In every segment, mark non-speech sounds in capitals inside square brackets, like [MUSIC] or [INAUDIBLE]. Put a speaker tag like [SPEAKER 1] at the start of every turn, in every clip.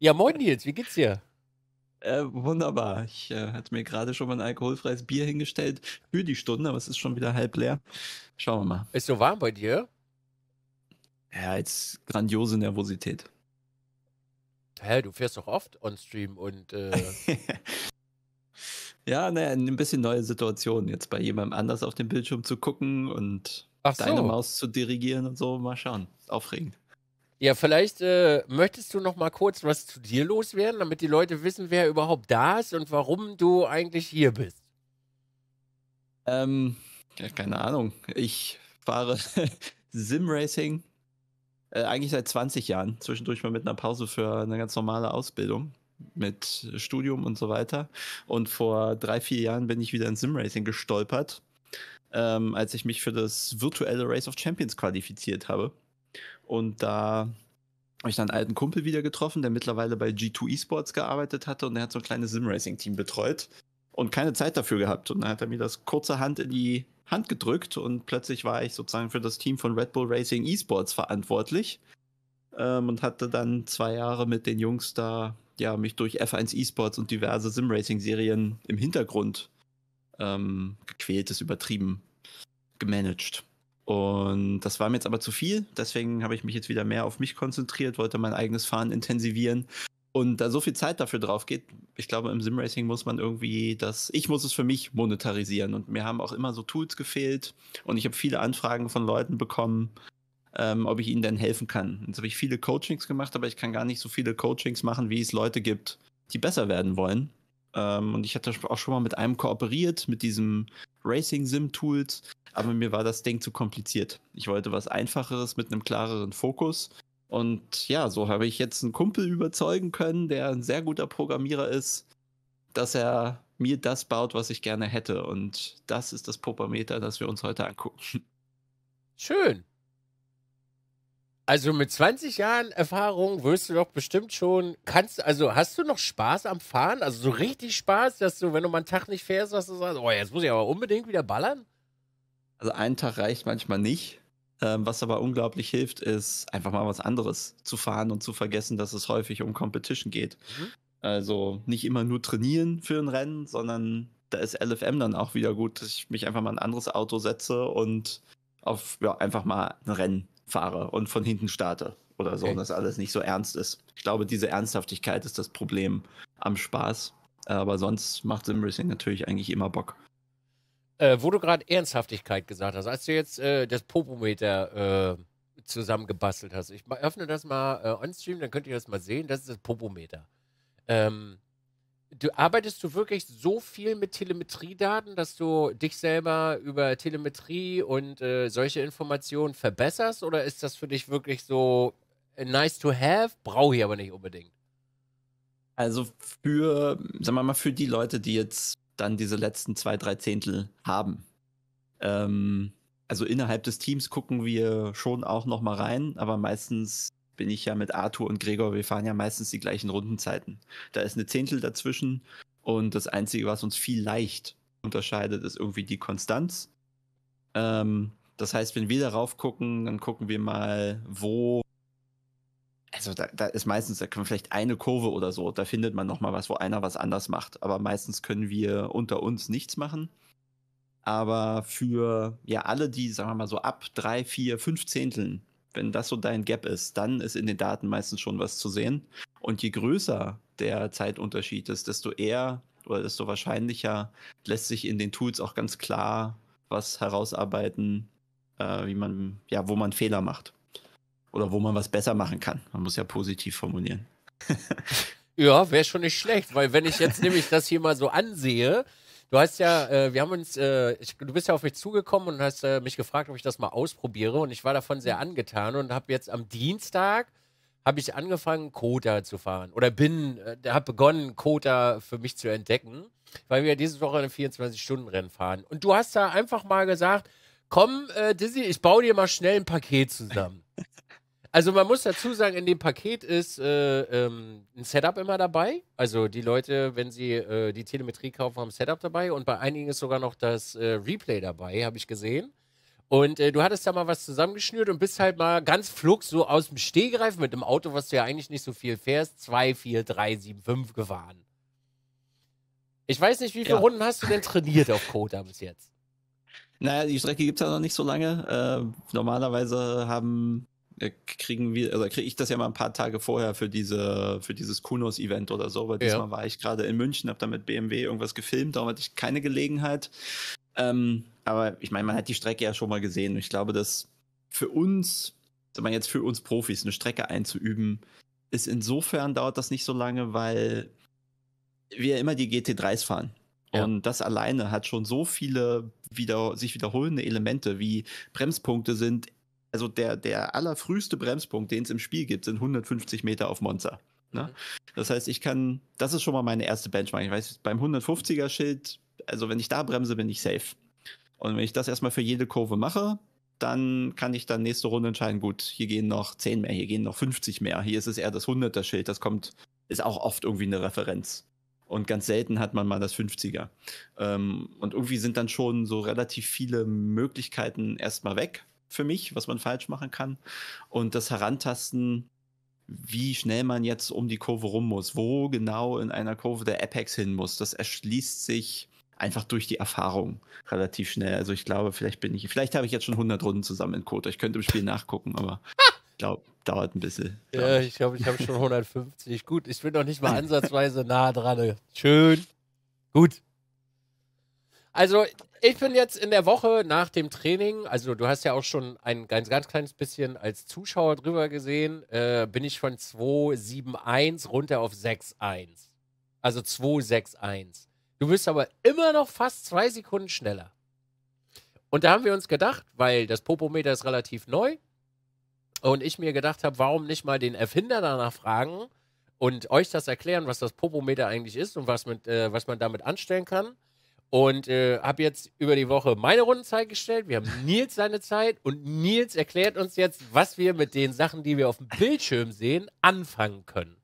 [SPEAKER 1] Ja, moin Nils, wie geht's dir? Äh, wunderbar. Ich äh, hatte mir gerade schon mal ein alkoholfreies Bier hingestellt für die Stunde, aber es ist schon wieder halb leer. Schauen wir mal.
[SPEAKER 2] Ist so warm bei dir?
[SPEAKER 1] Ja, jetzt grandiose Nervosität.
[SPEAKER 2] Hä, du fährst doch oft on-stream und. Äh... [LAUGHS]
[SPEAKER 1] ja, naja, ein bisschen neue Situation. Jetzt bei jemandem anders auf dem Bildschirm zu gucken und
[SPEAKER 2] so. deine Maus
[SPEAKER 1] zu dirigieren und so. Mal schauen. Aufregend.
[SPEAKER 2] Ja, vielleicht äh, möchtest du noch mal kurz was zu dir loswerden, damit die Leute wissen, wer überhaupt da ist und warum du eigentlich hier bist. Ähm, ja, keine Ahnung. Ich
[SPEAKER 1] fahre [LAUGHS] Simracing äh, eigentlich seit 20 Jahren. Zwischendurch mal mit einer Pause für eine ganz normale Ausbildung mit Studium und so weiter. Und vor drei, vier Jahren bin ich wieder in Simracing gestolpert, ähm, als ich mich für das virtuelle Race of Champions qualifiziert habe. Und da habe ich dann einen alten Kumpel wieder getroffen, der mittlerweile bei G2 Esports gearbeitet hatte und der hat so ein kleines Simracing-Team betreut und keine Zeit dafür gehabt. Und dann hat er mir das kurze Hand in die Hand gedrückt und plötzlich war ich sozusagen für das Team von Red Bull Racing Esports verantwortlich ähm, und hatte dann zwei Jahre mit den Jungs da ja mich durch F1 Esports und diverse Simracing-Serien im Hintergrund ähm, gequält, ist übertrieben, gemanagt. Und das war mir jetzt aber zu viel. Deswegen habe ich mich jetzt wieder mehr auf mich konzentriert, wollte mein eigenes Fahren intensivieren. Und da so viel Zeit dafür drauf geht, ich glaube, im Simracing muss man irgendwie das, ich muss es für mich monetarisieren. Und mir haben auch immer so Tools gefehlt. Und ich habe viele Anfragen von Leuten bekommen, ähm, ob ich ihnen denn helfen kann. Jetzt habe ich viele Coachings gemacht, aber ich kann gar nicht so viele Coachings machen, wie es Leute gibt, die besser werden wollen. Ähm, und ich hatte auch schon mal mit einem kooperiert, mit diesem Racing Sim Tools aber mir war das Ding zu kompliziert. Ich wollte was Einfacheres mit einem klareren Fokus. Und ja, so habe ich jetzt einen Kumpel überzeugen können, der ein sehr guter Programmierer ist, dass er mir das baut, was ich gerne hätte. Und das ist das Popometer, das wir uns heute angucken.
[SPEAKER 2] Schön. Also mit 20 Jahren Erfahrung wirst du doch bestimmt schon, kannst also hast du noch Spaß am Fahren? Also so richtig Spaß, dass du, wenn du mal einen Tag nicht fährst, dass du sagst, oh, jetzt muss ich aber unbedingt wieder ballern? Also ein Tag reicht
[SPEAKER 1] manchmal nicht. Ähm, was aber unglaublich hilft, ist einfach mal was anderes zu fahren und zu vergessen, dass es häufig um Competition geht. Mhm. Also nicht immer nur trainieren für ein Rennen, sondern da ist LFM dann auch wieder gut, dass ich mich einfach mal ein anderes Auto setze und auf ja, einfach mal ein Rennen fahre und von hinten starte oder so okay. und das alles nicht so ernst ist. Ich glaube, diese Ernsthaftigkeit ist das Problem am Spaß. Aber sonst macht Simracing natürlich eigentlich immer Bock.
[SPEAKER 2] Äh, wo du gerade Ernsthaftigkeit gesagt hast, als du jetzt äh, das Popometer äh, zusammengebastelt hast, ich öffne das mal äh, onstream, dann könnt ihr das mal sehen. Das ist das Popometer. Ähm, du arbeitest du wirklich so viel mit Telemetriedaten, dass du dich selber über Telemetrie und äh, solche Informationen verbesserst? Oder ist das für dich wirklich so äh, nice to have, brauche ich aber nicht unbedingt? Also für, sagen wir mal, für die Leute, die
[SPEAKER 1] jetzt dann diese letzten zwei, drei Zehntel haben. Ähm, also innerhalb des Teams gucken wir schon auch noch mal rein, aber meistens bin ich ja mit Arthur und Gregor, wir fahren ja meistens die gleichen Rundenzeiten. Da ist eine Zehntel dazwischen und das Einzige, was uns viel leicht unterscheidet, ist irgendwie die Konstanz. Ähm, das heißt, wenn wir darauf gucken, dann gucken wir mal, wo also da, da ist meistens, da können vielleicht eine Kurve oder so, da findet man nochmal was, wo einer was anders macht. Aber meistens können wir unter uns nichts machen. Aber für ja alle, die, sagen wir mal so ab drei, vier, fünf Zehnteln, wenn das so dein Gap ist, dann ist in den Daten meistens schon was zu sehen. Und je größer der Zeitunterschied ist, desto eher oder desto wahrscheinlicher lässt sich in den Tools auch ganz klar was herausarbeiten, äh, wie man, ja, wo man Fehler macht. Oder wo man was besser machen kann. Man muss ja positiv formulieren.
[SPEAKER 2] [LAUGHS] ja, wäre schon nicht schlecht, weil wenn ich jetzt nämlich das hier mal so ansehe, du hast ja, äh, wir haben uns, äh, ich, du bist ja auf mich zugekommen und hast äh, mich gefragt, ob ich das mal ausprobiere und ich war davon sehr angetan und habe jetzt am Dienstag habe ich angefangen, Kota zu fahren oder bin, äh, habe begonnen, Kota für mich zu entdecken, weil wir diese Woche eine 24-Stunden-Rennen fahren. Und du hast da einfach mal gesagt, komm, äh, Dizzy, ich baue dir mal schnell ein Paket zusammen. [LAUGHS] Also man muss dazu sagen, in dem Paket ist äh, ähm, ein Setup immer dabei. Also die Leute, wenn sie äh, die Telemetrie kaufen, haben ein Setup dabei. Und bei einigen ist sogar noch das äh, Replay dabei, habe ich gesehen. Und äh, du hattest da mal was zusammengeschnürt und bist halt mal ganz flug so aus dem Stehgreif mit dem Auto, was du ja eigentlich nicht so viel fährst, 2, 4, 3, 7, 5 gefahren. Ich weiß nicht, wie viele ja. Runden hast du denn trainiert auf Kota bis jetzt? Naja, die Strecke gibt es ja noch nicht so
[SPEAKER 1] lange. Äh, normalerweise haben äh, kriegen wir, also kriege ich das ja mal ein paar Tage vorher für diese, für dieses Kunos-Event oder so, weil ja. diesmal war ich gerade in München, habe da mit BMW irgendwas gefilmt, darum hatte ich keine Gelegenheit. Ähm, aber ich meine, man hat die Strecke ja schon mal gesehen und ich glaube, dass für uns, wenn man jetzt für uns Profis eine Strecke einzuüben, ist insofern dauert das nicht so lange, weil wir immer die GT3s fahren. Ja. Und das alleine hat schon so viele wieder, sich wiederholende Elemente wie Bremspunkte sind also der, der allerfrühste Bremspunkt, den es im Spiel gibt, sind 150 Meter auf Monza. Ne? Mhm. Das heißt, ich kann, das ist schon mal meine erste Benchmark. Ich weiß, beim 150er-Schild, also wenn ich da bremse, bin ich safe. Und wenn ich das erstmal für jede Kurve mache, dann kann ich dann nächste Runde entscheiden, gut, hier gehen noch 10 mehr, hier gehen noch 50 mehr. Hier ist es eher das 100er-Schild, das kommt, ist auch oft irgendwie eine Referenz. Und ganz selten hat man mal das 50er. Ähm, und irgendwie sind dann schon so relativ viele Möglichkeiten erstmal weg für mich, was man falsch machen kann. Und das Herantasten, wie schnell man jetzt um die Kurve rum muss, wo genau in einer Kurve der Apex hin muss, das erschließt sich einfach durch die Erfahrung relativ schnell. Also ich glaube, vielleicht bin ich, vielleicht habe ich jetzt schon 100 Runden zusammen in Code. Ich könnte im Spiel nachgucken, aber [LAUGHS] ich glaube, dauert ein bisschen.
[SPEAKER 2] Ja, ich glaube, ich habe schon 150. [LAUGHS] Gut, ich bin noch nicht mal ansatzweise nah dran. Schön. Gut. Also, ich bin jetzt in der Woche nach dem Training, also du hast ja auch schon ein ganz, ganz kleines bisschen als Zuschauer drüber gesehen, äh, bin ich von 2,71 runter auf 6,1. Also 2,61. Du bist aber immer noch fast zwei Sekunden schneller. Und da haben wir uns gedacht, weil das Popometer ist relativ neu und ich mir gedacht habe, warum nicht mal den Erfinder danach fragen und euch das erklären, was das Popometer eigentlich ist und was, mit, äh, was man damit anstellen kann. Und äh, habe jetzt über die Woche meine Rundenzeit gestellt. Wir haben Nils seine Zeit und Nils erklärt uns jetzt, was wir mit den Sachen, die wir auf dem Bildschirm sehen, anfangen können.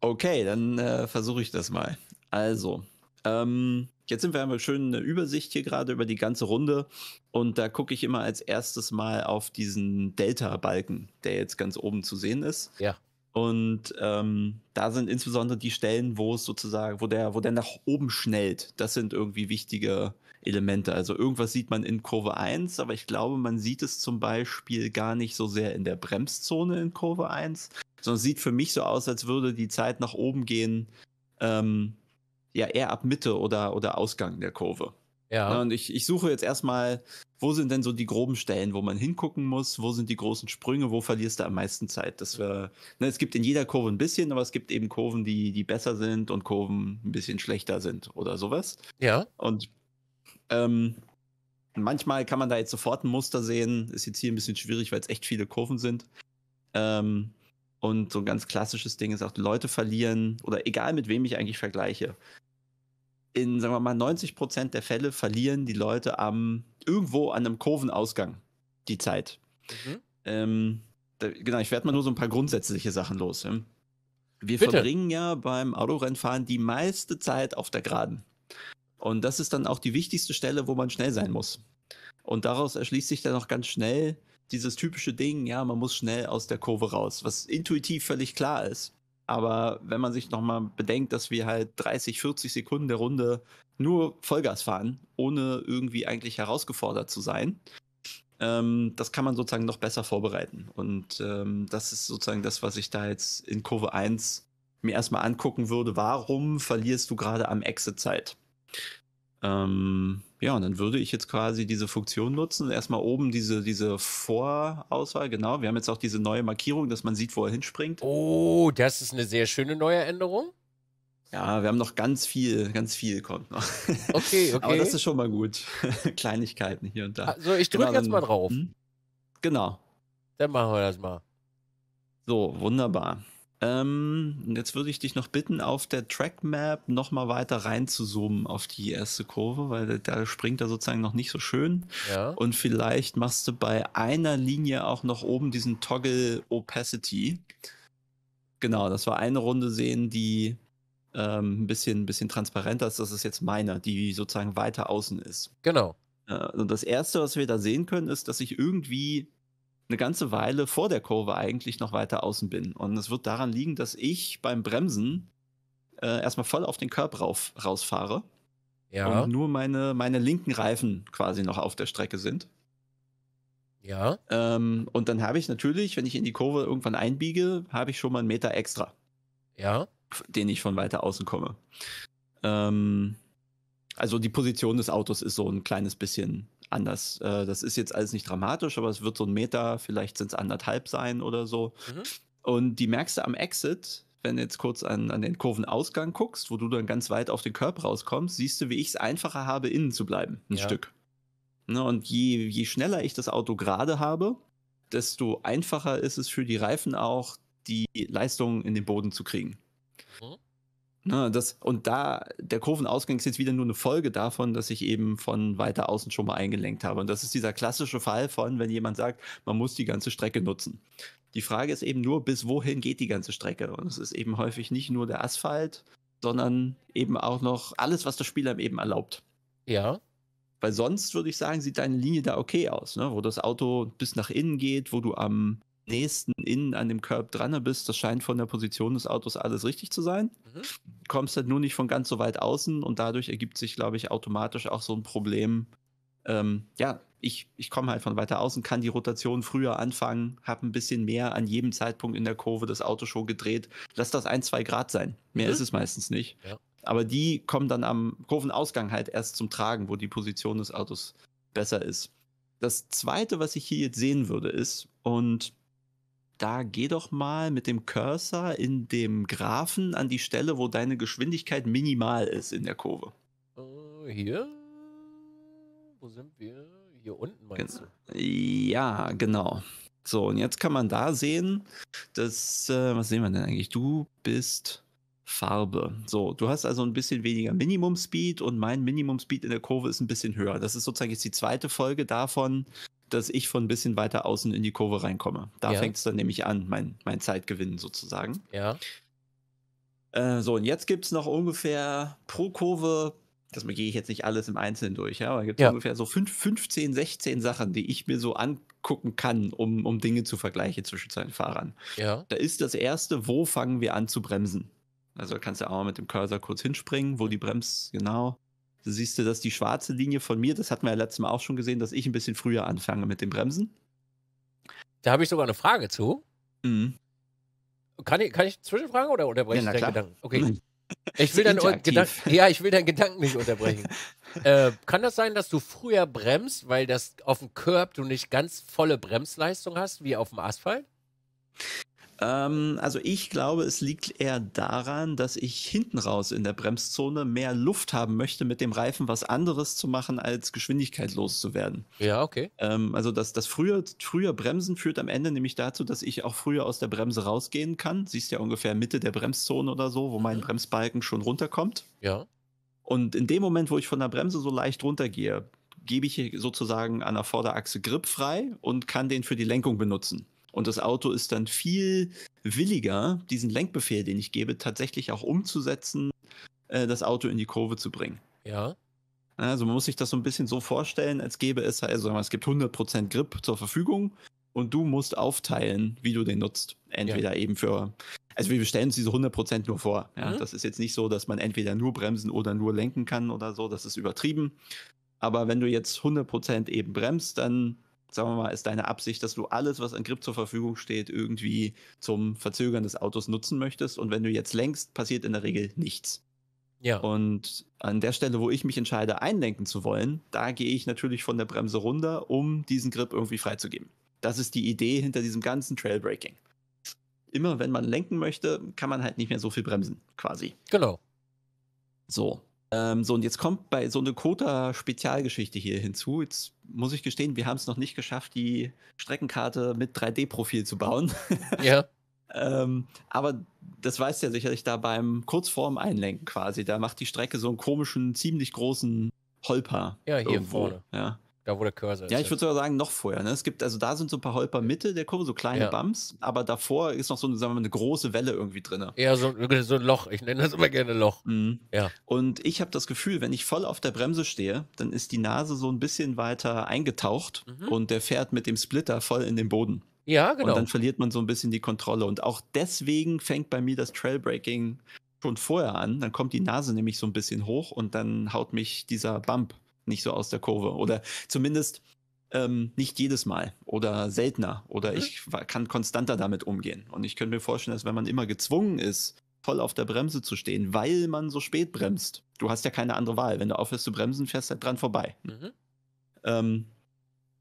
[SPEAKER 1] Okay, dann äh, versuche ich das mal. Also, ähm, jetzt sind wir einmal schön eine Übersicht hier gerade über die ganze Runde und da gucke ich immer als erstes mal auf diesen Delta-Balken, der jetzt ganz oben zu sehen ist. Ja. Und ähm, da sind insbesondere die Stellen, wo es sozusagen, wo der, wo der nach oben schnellt, das sind irgendwie wichtige Elemente. Also irgendwas sieht man in Kurve 1, aber ich glaube, man sieht es zum Beispiel gar nicht so sehr in der Bremszone in Kurve 1, sondern sieht für mich so aus, als würde die Zeit nach oben gehen, ähm, ja, eher ab Mitte oder, oder Ausgang der Kurve. Ja. Ne, und ich, ich suche jetzt erstmal, wo sind denn so die groben Stellen, wo man hingucken muss, wo sind die großen Sprünge, wo verlierst du am meisten Zeit? Das wir, ne, es gibt in jeder Kurve ein bisschen, aber es gibt eben Kurven, die, die besser sind und Kurven ein bisschen schlechter sind oder sowas. Ja. Und ähm, manchmal kann man da jetzt sofort ein Muster sehen. Ist jetzt hier ein bisschen schwierig, weil es echt viele Kurven sind. Ähm, und so ein ganz klassisches Ding ist auch, Leute verlieren oder egal mit wem ich eigentlich vergleiche in, sagen wir mal, 90 Prozent der Fälle verlieren die Leute am irgendwo an einem Kurvenausgang die Zeit. Mhm. Ähm, da, genau, ich werde mal nur so ein paar grundsätzliche Sachen los. Wir Bitte. verbringen ja beim Autorennfahren die meiste Zeit auf der Geraden. Und das ist dann auch die wichtigste Stelle, wo man schnell sein muss. Und daraus erschließt sich dann auch ganz schnell dieses typische Ding, ja, man muss schnell aus der Kurve raus, was intuitiv völlig klar ist. Aber wenn man sich nochmal bedenkt, dass wir halt 30, 40 Sekunden der Runde nur Vollgas fahren, ohne irgendwie eigentlich herausgefordert zu sein, ähm, das kann man sozusagen noch besser vorbereiten. Und ähm, das ist sozusagen das, was ich da jetzt in Kurve 1 mir erstmal angucken würde. Warum verlierst du gerade am Exit Zeit? Ähm, ja, und dann würde ich jetzt quasi diese Funktion nutzen. Erstmal oben diese, diese Vorauswahl, genau. Wir haben jetzt auch diese neue Markierung, dass man sieht, wo er hinspringt. Oh, das ist eine sehr schöne neue Änderung. Ja, wir haben noch ganz viel, ganz viel kommt noch. [LAUGHS]
[SPEAKER 2] Okay, okay. [LAUGHS] Aber das ist
[SPEAKER 1] schon mal gut. [LAUGHS] Kleinigkeiten hier und da. Also ich drücke genau, jetzt mal drauf. Hm? Genau. Dann machen wir das mal. So, wunderbar. Ähm, jetzt würde ich dich noch bitten, auf der Trackmap nochmal weiter rein zu zoomen auf die erste Kurve, weil da springt er sozusagen noch nicht so schön. Ja. Und vielleicht machst du bei einer Linie auch noch oben diesen Toggle Opacity. Genau, das war eine Runde sehen, die ähm, ein, bisschen, ein bisschen transparenter ist. Das ist jetzt meiner, die sozusagen weiter außen ist. Genau. Äh, und das Erste, was wir da sehen können, ist, dass ich irgendwie eine ganze Weile vor der Kurve eigentlich noch weiter außen bin. Und es wird daran liegen, dass ich beim Bremsen äh, erstmal voll auf den Körper rauf, rausfahre. Ja. Und nur meine, meine linken Reifen quasi noch auf der Strecke sind. Ja. Ähm, und dann habe ich natürlich, wenn ich in die Kurve irgendwann einbiege, habe ich schon mal einen Meter extra. Ja. Den ich von weiter außen komme. Ähm, also die Position des Autos ist so ein kleines bisschen anders. Äh, das ist jetzt alles nicht dramatisch, aber es wird so ein Meter, vielleicht sind es anderthalb sein oder so. Mhm. Und die merkst du am Exit, wenn du jetzt kurz an, an den Kurvenausgang guckst, wo du dann ganz weit auf den Körper rauskommst, siehst du, wie ich es einfacher habe, innen zu bleiben, ein ja. Stück. Ne, und je, je schneller ich das Auto gerade habe, desto einfacher ist es für die Reifen auch, die Leistung in den Boden zu kriegen. Mhm. Ne, das, und da, der Kurvenausgang ist jetzt wieder nur eine Folge davon, dass ich eben von weiter außen schon mal eingelenkt habe. Und das ist dieser klassische Fall von, wenn jemand sagt, man muss die ganze Strecke nutzen. Die Frage ist eben nur, bis wohin geht die ganze Strecke? Und es ist eben häufig nicht nur der Asphalt, sondern eben auch noch alles, was das Spiel einem eben erlaubt. Ja. Weil sonst würde ich sagen, sieht deine Linie da okay aus, ne? wo das Auto bis nach innen geht, wo du am nächsten innen an dem Curb dran bist, das scheint von der Position des Autos alles richtig zu sein. Mhm. Kommst halt nur nicht von ganz so weit außen und dadurch ergibt sich, glaube ich, automatisch auch so ein Problem. Ähm, ja, ich, ich komme halt von weiter außen, kann die Rotation früher anfangen, habe ein bisschen mehr an jedem Zeitpunkt in der Kurve das Auto schon gedreht. Lass das ein, zwei Grad sein. Mehr mhm. ist es meistens nicht. Ja. Aber die kommen dann am Kurvenausgang halt erst zum Tragen, wo die Position des Autos besser ist. Das zweite, was ich hier jetzt sehen würde, ist, und da geh doch mal mit dem Cursor in dem Graphen an die Stelle, wo deine Geschwindigkeit minimal ist in der Kurve.
[SPEAKER 2] Äh, hier? Wo sind wir? Hier unten meinst
[SPEAKER 1] du? Ja, genau. So, und jetzt kann man da sehen, dass, äh, was sehen wir denn eigentlich? Du bist Farbe. So, du hast also ein bisschen weniger Minimum Speed und mein Minimum Speed in der Kurve ist ein bisschen höher. Das ist sozusagen jetzt die zweite Folge davon, dass ich von ein bisschen weiter außen in die Kurve reinkomme. Da ja. fängt es dann nämlich an, mein, mein Zeitgewinn sozusagen. Ja. Äh, so, und jetzt gibt es noch ungefähr pro Kurve, das gehe ich jetzt nicht alles im Einzelnen durch, ja, aber gibt es ja. ungefähr so 5, 15, 16 Sachen, die ich mir so angucken kann, um, um Dinge zu vergleichen zwischen seinen Fahrern. Ja. Da ist das erste, wo fangen wir an zu bremsen? Also kannst du auch mal mit dem Cursor kurz hinspringen, wo die Brems, genau. Du siehst du, dass die schwarze Linie von mir, das hatten wir ja letztes Mal auch schon gesehen, dass ich ein bisschen früher anfange mit dem Bremsen.
[SPEAKER 2] Da habe ich sogar eine Frage zu. Mhm. Kann ich, kann ich zwischenfragen oder unterbreche ja, ich deinen Gedanken? Okay. Mhm. Ich will deinen Gedanken, ja, ich will deinen Gedanken nicht unterbrechen. [LAUGHS] äh, kann das sein, dass du früher bremst, weil das auf dem Curb du nicht ganz volle Bremsleistung hast, wie auf dem Asphalt? Ähm, also
[SPEAKER 1] ich glaube, es liegt eher daran, dass ich hinten raus in der Bremszone mehr Luft haben möchte, mit dem Reifen was anderes zu machen, als Geschwindigkeit loszuwerden. Ja, okay. Ähm, also das, das frühe, frühe Bremsen führt am Ende nämlich dazu, dass ich auch früher aus der Bremse rausgehen kann. Siehst ja ungefähr Mitte der Bremszone oder so, wo mhm. mein Bremsbalken schon runterkommt. Ja. Und in dem Moment, wo ich von der Bremse so leicht runtergehe, gebe ich sozusagen an der Vorderachse Grip frei und kann den für die Lenkung benutzen. Und das Auto ist dann viel williger, diesen Lenkbefehl, den ich gebe, tatsächlich auch umzusetzen, äh, das Auto in die Kurve zu bringen. Ja. Also man muss sich das so ein bisschen so vorstellen, als gäbe es, also sagen wir, es gibt 100% Grip zur Verfügung und du musst aufteilen, wie du den nutzt. Entweder ja. eben für, also wir stellen uns diese 100% nur vor. Ja? Mhm. Das ist jetzt nicht so, dass man entweder nur bremsen oder nur lenken kann oder so, das ist übertrieben. Aber wenn du jetzt 100% eben bremst, dann sagen wir mal, ist deine Absicht, dass du alles, was an Grip zur Verfügung steht, irgendwie zum Verzögern des Autos nutzen möchtest. Und wenn du jetzt lenkst, passiert in der Regel nichts. Ja. Und an der Stelle, wo ich mich entscheide, einlenken zu wollen, da gehe ich natürlich von der Bremse runter, um diesen Grip irgendwie freizugeben. Das ist die Idee hinter diesem ganzen Trailbreaking. Immer wenn man lenken möchte, kann man halt nicht mehr so viel bremsen, quasi. Genau. So. Ähm, so, und jetzt kommt bei so eine Kota-Spezialgeschichte hier hinzu. Jetzt muss ich gestehen, wir haben es noch nicht geschafft, die Streckenkarte mit 3D-Profil zu bauen. [LAUGHS] Ja. ähm, aber das weißt du ja sicherlich da beim Kurzform Einlenken quasi. Da macht die Strecke so einen komischen, ziemlich großen Holper. Ja, hier irgendwo. vorne. Ja da wo der Cursor ist. Ja, ich würde sogar sagen, noch vorher. Ne? Es gibt, also da sind so ein paar Holper Mitte der Kurve, so kleine ja. Bumps, aber davor ist noch so eine, sagen wir mal, eine große Welle irgendwie drin.
[SPEAKER 2] Ja, so, so ein Loch. Ich nenne das immer gerne Loch. Mhm. Ja. Und ich habe das
[SPEAKER 1] Gefühl, wenn ich voll auf der Bremse stehe, dann ist die Nase so ein bisschen weiter eingetaucht mhm. und der fährt mit dem Splitter voll in den Boden.
[SPEAKER 2] Ja, genau. Und dann
[SPEAKER 1] verliert man so ein bisschen die Kontrolle. Und auch deswegen fängt bei mir das Trailbreaking schon vorher an. Dann kommt die Nase nämlich so ein bisschen hoch und dann haut mich dieser Bump nicht so aus der Kurve oder zumindest ähm, nicht jedes Mal oder seltener oder mhm. ich kann konstanter damit umgehen. Und ich könnte mir vorstellen, dass wenn man immer gezwungen ist, voll auf der Bremse zu stehen, weil man so spät bremst, du hast ja keine andere Wahl. Wenn du aufhörst zu bremsen, fährst du halt dran vorbei. Mhm. Ähm,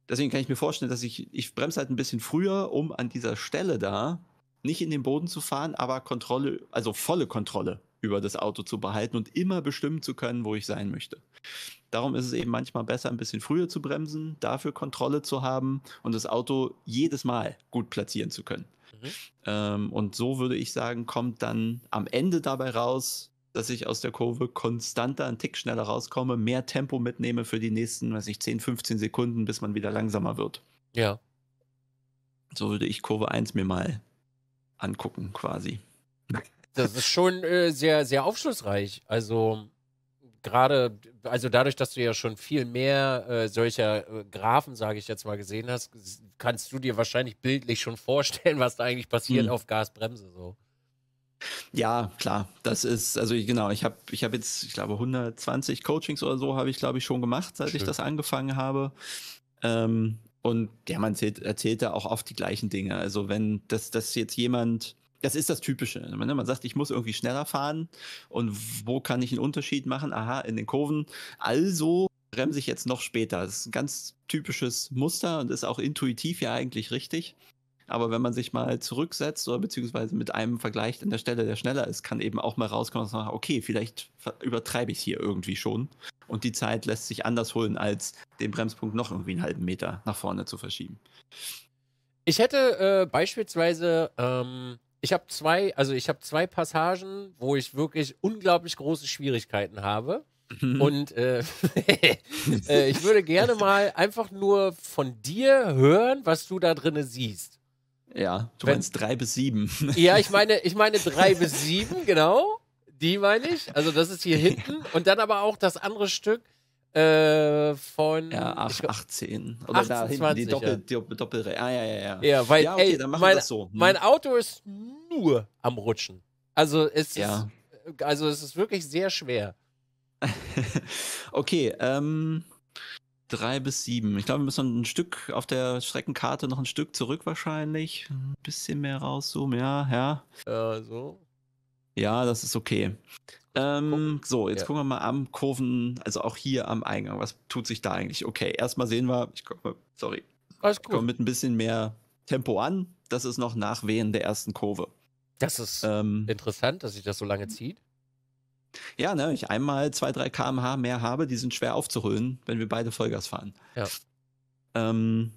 [SPEAKER 1] deswegen kann ich mir vorstellen, dass ich, ich bremse halt ein bisschen früher, um an dieser Stelle da nicht in den Boden zu fahren, aber Kontrolle, also volle Kontrolle über das Auto zu behalten und immer bestimmen zu können, wo ich sein möchte. Darum ist es eben manchmal besser, ein bisschen früher zu bremsen, dafür Kontrolle zu haben und das Auto jedes Mal gut platzieren zu können. Mhm. Ähm, und so würde ich sagen, kommt dann am Ende dabei raus, dass ich aus der Kurve konstanter, einen Tick schneller rauskomme, mehr Tempo mitnehme für die nächsten, weiß ich, 10, 15 Sekunden, bis man wieder langsamer wird. Ja. So würde ich Kurve 1 mir mal angucken, quasi.
[SPEAKER 2] Das ist schon äh, sehr, sehr aufschlussreich. Also, gerade, also dadurch, dass du ja schon viel mehr äh, solcher äh, Graphen, sage ich jetzt mal, gesehen hast, kannst du dir wahrscheinlich bildlich schon vorstellen, [LAUGHS] was da eigentlich passiert mhm. auf Gasbremse so.
[SPEAKER 1] Ja, klar, das ist, also genau, ich habe ich hab jetzt, ich glaube, 120 Coachings oder so habe ich, glaube ich, schon gemacht, seit Schön. ich das angefangen habe. Ähm, und ja, man zählt, erzählt da auch oft die gleichen Dinge. Also wenn das, das jetzt jemand das ist das Typische. Ne? Man sagt, ich muss irgendwie schneller fahren und wo kann ich einen Unterschied machen? Aha, in den Kurven. Also bremse ich jetzt noch später. Das ist ein ganz typisches Muster und ist auch intuitiv ja eigentlich richtig. Aber wenn man sich mal zurücksetzt oder beziehungsweise mit einem vergleicht an der Stelle, der schneller ist, kann eben auch mal rauskommen und sagen, okay, vielleicht übertreibe ich es hier irgendwie schon. Und die Zeit lässt sich anders holen, als den Bremspunkt noch irgendwie einen halben Meter nach vorne zu
[SPEAKER 2] verschieben. Ich hätte äh, beispielsweise ähm, ich habe zwei, also ich habe zwei Passagen, wo ich wirklich unglaublich große Schwierigkeiten habe. Mhm. Und äh, [LAUGHS] äh, ich würde gerne mal einfach nur von dir hören, was du da drinnen siehst. Ja, du Wenn, meinst drei bis sieben. [LAUGHS] ja, ich meine, ich meine drei bis sieben, genau. Die meine ich. Also das ist hier hinten. Und dann aber auch das andere Stück äh, von ja, 8,
[SPEAKER 1] 18.
[SPEAKER 2] Oder 18, da hinten die Doppel, ja.
[SPEAKER 1] Doppel, Doppel, Doppel ah, ja, ja, ja. Ja, weil, ja, okay, ey, dann machen mein, wir das so. Hm. Mein
[SPEAKER 2] Auto ist nur
[SPEAKER 1] am Rutschen. Also es ja.
[SPEAKER 2] ist, äh, also es ist wirklich sehr schwer.
[SPEAKER 1] [LAUGHS] okay, ähm, drei bis sieben. Ich glaube, wir müssen ein Stück auf der Streckenkarte noch ein Stück zurück wahrscheinlich. Ein bisschen mehr rauszoomen, ja, ja.
[SPEAKER 2] Ja, äh, so.
[SPEAKER 1] Ja, das ist okay. Ähm, so, jetzt ja. gucken wir mal am Kurven, also auch hier am Eingang. Was tut sich da eigentlich? Okay, erstmal sehen wir, ich komme, sorry, Alles gut. ich komme mit ein bisschen mehr Tempo an. Das ist noch nach Wehen der ersten Kurve. Das ist ähm, interessant, dass sich das so lange zieht. Ja, ne, ich einmal zwei, drei km/h mehr habe, die sind schwer aufzuröhnen, wenn wir beide Vollgas fahren. Ja. Ähm,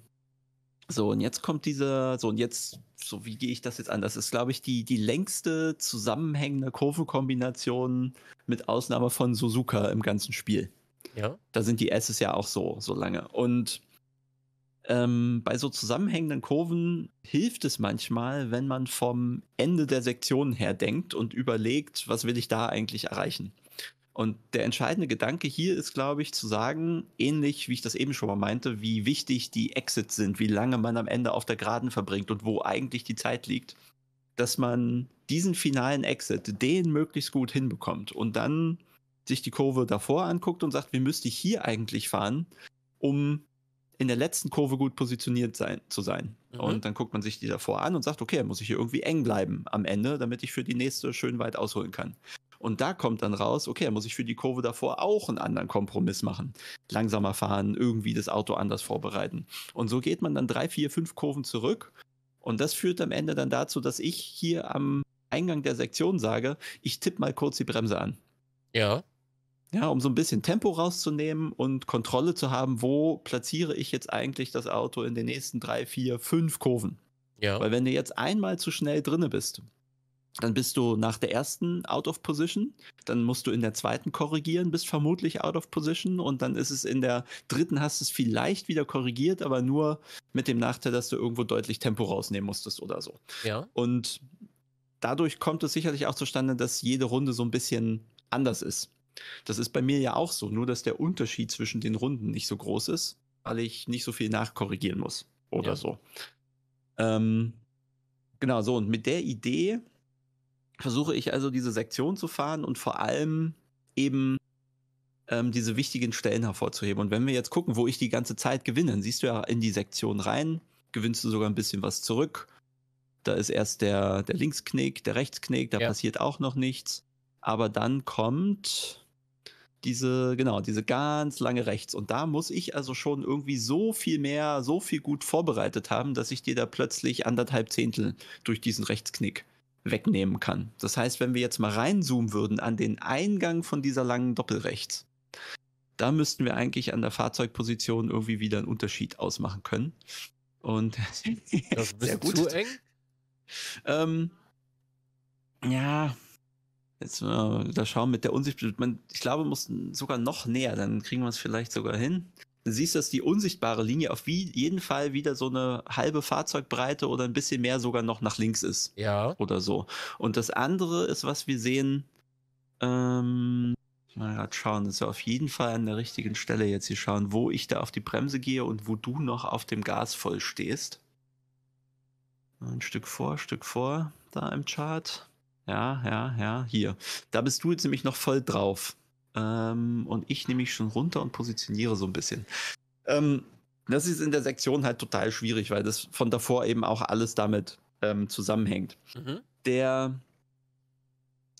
[SPEAKER 1] so, und jetzt kommt dieser, so und jetzt, so wie gehe ich das jetzt an? Das ist, glaube ich, die, die längste zusammenhängende Kurvenkombination mit Ausnahme von Suzuka im ganzen Spiel. Ja. Da sind die S's ja auch so, so lange. Und ähm, bei so zusammenhängenden Kurven hilft es manchmal, wenn man vom Ende der Sektion her denkt und überlegt, was will ich da eigentlich erreichen. Und der entscheidende Gedanke hier ist, glaube ich, zu sagen, ähnlich wie ich das eben schon mal meinte, wie wichtig die Exits sind, wie lange man am Ende auf der Geraden verbringt und wo eigentlich die Zeit liegt, dass man diesen finalen Exit, den möglichst gut hinbekommt und dann sich die Kurve davor anguckt und sagt, wie müsste ich hier eigentlich fahren, um in der letzten Kurve gut positioniert sein, zu sein. Mhm. Und dann guckt man sich die davor an und sagt, okay, muss ich hier irgendwie eng bleiben am Ende, damit ich für die nächste schön weit ausholen kann. Und da kommt dann raus, okay, muss ich für die Kurve davor auch einen anderen Kompromiss machen. Langsamer fahren, irgendwie das Auto anders vorbereiten. Und so geht man dann drei, vier, fünf Kurven zurück. Und das führt am Ende dann dazu, dass ich hier am Eingang der Sektion sage, ich tippe mal kurz die Bremse an. Ja. Ja, um so ein bisschen Tempo rauszunehmen und Kontrolle zu haben, wo platziere ich jetzt eigentlich das Auto in den nächsten drei, vier, fünf Kurven. Ja. Weil wenn du jetzt einmal zu schnell drinne bist, dann bist du nach der ersten out of position, dann musst du in der zweiten korrigieren, bist vermutlich out of position und dann ist es in der dritten hast du es vielleicht wieder korrigiert, aber nur mit dem Nachteil, dass du irgendwo deutlich Tempo rausnehmen musstest oder so. Ja. Und dadurch kommt es sicherlich auch zustande, dass jede Runde so ein bisschen anders ist. Das ist bei mir ja auch so, nur dass der Unterschied zwischen den Runden nicht so groß ist, weil ich nicht so viel nachkorrigieren muss oder ja. so. Ähm, genau so und mit der Idee versuche ich also diese Sektion zu fahren und vor allem eben ähm, diese wichtigen Stellen hervorzuheben. Und wenn wir jetzt gucken, wo ich die ganze Zeit gewinne, dann siehst du ja in die Sektion rein, gewinnst du sogar ein bisschen was zurück. Da ist erst der, der Linksknick, der Rechtsknick, da ja. passiert auch noch nichts. Aber dann kommt diese, genau, diese ganz lange rechts. Und da muss ich also schon irgendwie so viel mehr, so viel gut vorbereitet haben, dass ich dir da plötzlich anderthalb Zehntel durch diesen Rechtsknick wegnehmen kann. Das heißt, wenn wir jetzt mal reinzoomen würden an den Eingang von dieser langen Doppelrechts, da müssten wir eigentlich an der Fahrzeugposition irgendwie wieder einen Unterschied ausmachen können. Und [LAUGHS] das ist sehr gut. zu eng. Ähm, ja, jetzt mal äh, da schauen mit der Unsicht. ich glaube, wir mussten sogar noch näher, dann kriegen wir es vielleicht sogar hin siehst, dass die unsichtbare Linie auf wie, jeden Fall wieder so eine halbe Fahrzeugbreite oder ein bisschen mehr sogar noch nach links ist. Ja. Oder so. Und das andere ist, was wir sehen, ähm, mal gerade schauen, dass wir auf jeden Fall an der richtigen Stelle jetzt hier schauen, wo ich da auf die Bremse gehe und wo du noch auf dem Gas voll stehst. Ein Stück vor, Stück vor, da im Chart. Ja, ja, ja, hier. Da bist du jetzt nämlich noch voll drauf. Ähm, und ich nehme mich schon runter und positioniere so ein bisschen. Ähm, das ist in der Sektion halt total schwierig, weil das von davor eben auch alles damit ähm, zusammenhängt. Mhm. Der.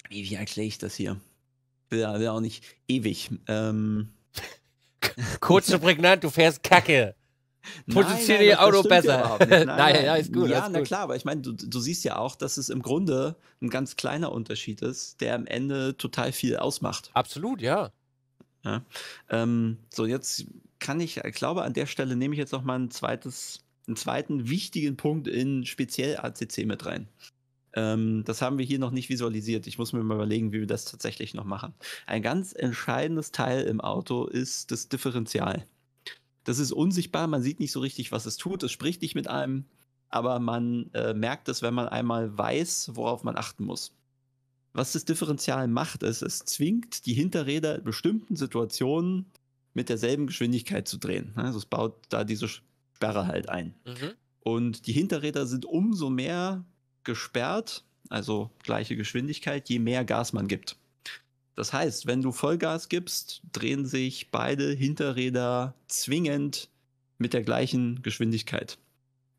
[SPEAKER 1] Wie, wie erkläre ich das hier? Ja, ja auch nicht ewig. Ähm. [LAUGHS] Kurz und prägnant, du fährst Kacke. Positioniere ihr Auto besser. Nein, nein, ja, ist [LAUGHS] gut. Ja, ist na gut. klar, aber ich meine, du, du siehst ja auch, dass es im Grunde ein ganz kleiner Unterschied ist, der am Ende total viel ausmacht. Absolut, ja. ja. Ähm, so, jetzt kann ich, ich glaube, an der Stelle nehme ich jetzt nochmal ein zweites, einen zweiten wichtigen Punkt in speziell ACC mit rein. Ähm, das haben wir hier noch nicht visualisiert. Ich muss mir mal überlegen, wie wir das tatsächlich noch machen. Ein ganz entscheidendes Teil im Auto ist das Differential. Das ist unsichtbar, man sieht nicht so richtig, was es tut, es spricht nicht mit einem, aber man äh, merkt es, wenn man einmal weiß, worauf man achten muss. Was das Differential macht, ist, es zwingt die Hinterräder in bestimmten Situationen mit derselben Geschwindigkeit zu drehen. Ne, also es baut da diese Sperre halt ein. Mhm. Und die Hinterräder sind umso mehr gesperrt, also gleiche Geschwindigkeit, je mehr Gas man gibt. Das heißt, wenn du Vollgas gibst, drehen sich beide Hinterräder zwingend mit der gleichen Geschwindigkeit.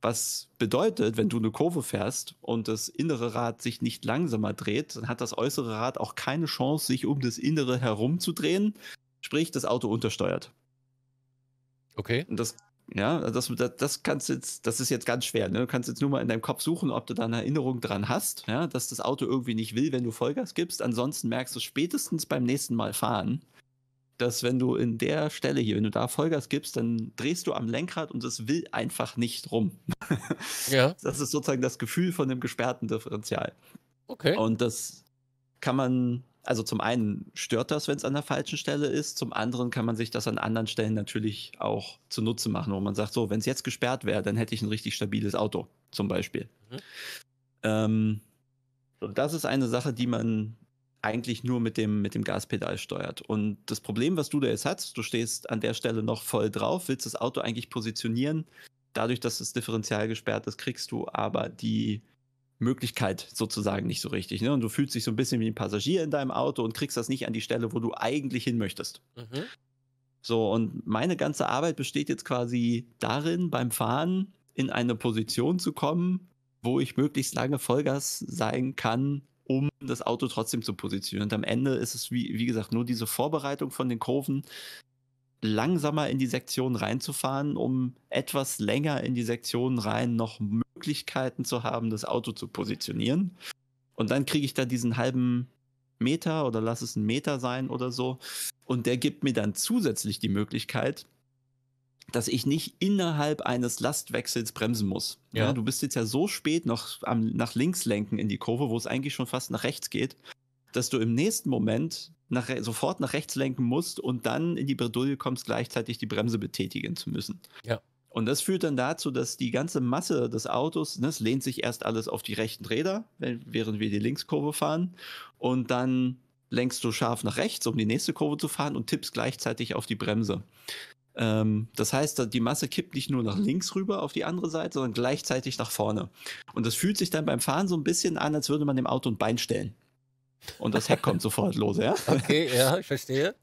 [SPEAKER 1] Was bedeutet, wenn du eine Kurve fährst und das innere Rad sich nicht langsamer dreht, dann hat das äußere Rad auch keine Chance, sich um das innere herumzudrehen. Sprich, das Auto untersteuert. Okay. Und das ja, also das, das, das kannst jetzt, das ist jetzt ganz schwer. Ne? Du kannst jetzt nur mal in deinem Kopf suchen, ob du da eine Erinnerung dran hast, ja, dass das Auto irgendwie nicht will, wenn du Vollgas gibst. Ansonsten merkst du spätestens beim nächsten Mal fahren, dass wenn du in der Stelle hier, wenn du da Vollgas gibst, dann drehst du am Lenkrad und es will einfach nicht rum. [LAUGHS] ja. Das ist sozusagen das Gefühl von dem gesperrten Differential. Okay. Und das kann man also zum einen stört das, wenn es an der falschen Stelle ist, zum anderen kann man sich das an anderen Stellen natürlich auch zunutze machen, wo man sagt, so, wenn es jetzt gesperrt wäre, dann hätte ich ein richtig stabiles Auto, zum Beispiel. Mhm. Ähm, und das ist eine Sache, die man eigentlich nur mit dem, mit dem Gaspedal steuert. Und das Problem, was du da jetzt hast, du stehst an der Stelle noch voll drauf, willst das Auto eigentlich positionieren. Dadurch, dass das Differential gesperrt ist, kriegst du aber die Möglichkeit sozusagen nicht so richtig. Ne? Und du fühlst dich so ein bisschen wie ein Passagier in deinem Auto und kriegst das nicht an die Stelle, wo du eigentlich hin möchtest. Mhm. So, und meine ganze Arbeit besteht jetzt quasi darin, beim Fahren in eine Position zu kommen, wo ich möglichst lange Vollgas sein kann, um das Auto trotzdem zu positionieren. Und am Ende ist es, wie, wie gesagt, nur diese Vorbereitung von den Kurven, langsamer in die Sektion reinzufahren, um etwas länger in die Sektion rein noch Möglichkeiten zu haben, das Auto zu positionieren. Und dann kriege ich da diesen halben Meter oder lass es ein Meter sein oder so. Und der gibt mir dann zusätzlich die Möglichkeit, dass ich nicht innerhalb eines Lastwechsels bremsen muss. Ja. ja du bist jetzt ja so spät noch am, nach links lenken in die Kurve, wo es eigentlich schon fast nach rechts geht, dass du im nächsten Moment nach, sofort nach rechts lenken musst und dann in die Bredouille kommst, gleichzeitig die Bremse betätigen zu müssen. Ja. Und das führt dann dazu, dass die ganze Masse des Autos, ne, es lehnt sich erst alles auf die rechten Räder, während wir die Linkskurve fahren. Und dann lenkst du scharf nach rechts, um die nächste Kurve zu fahren und tippst gleichzeitig auf die Bremse. Ähm, das heißt, die Masse kippt nicht nur nach links rüber auf die andere Seite, sondern gleichzeitig nach vorne. Und das fühlt sich dann beim Fahren so ein bisschen an, als würde man dem Auto ein Bein stellen. Und das Heck kommt sofort los, ja? Okay, ja, ich verstehe.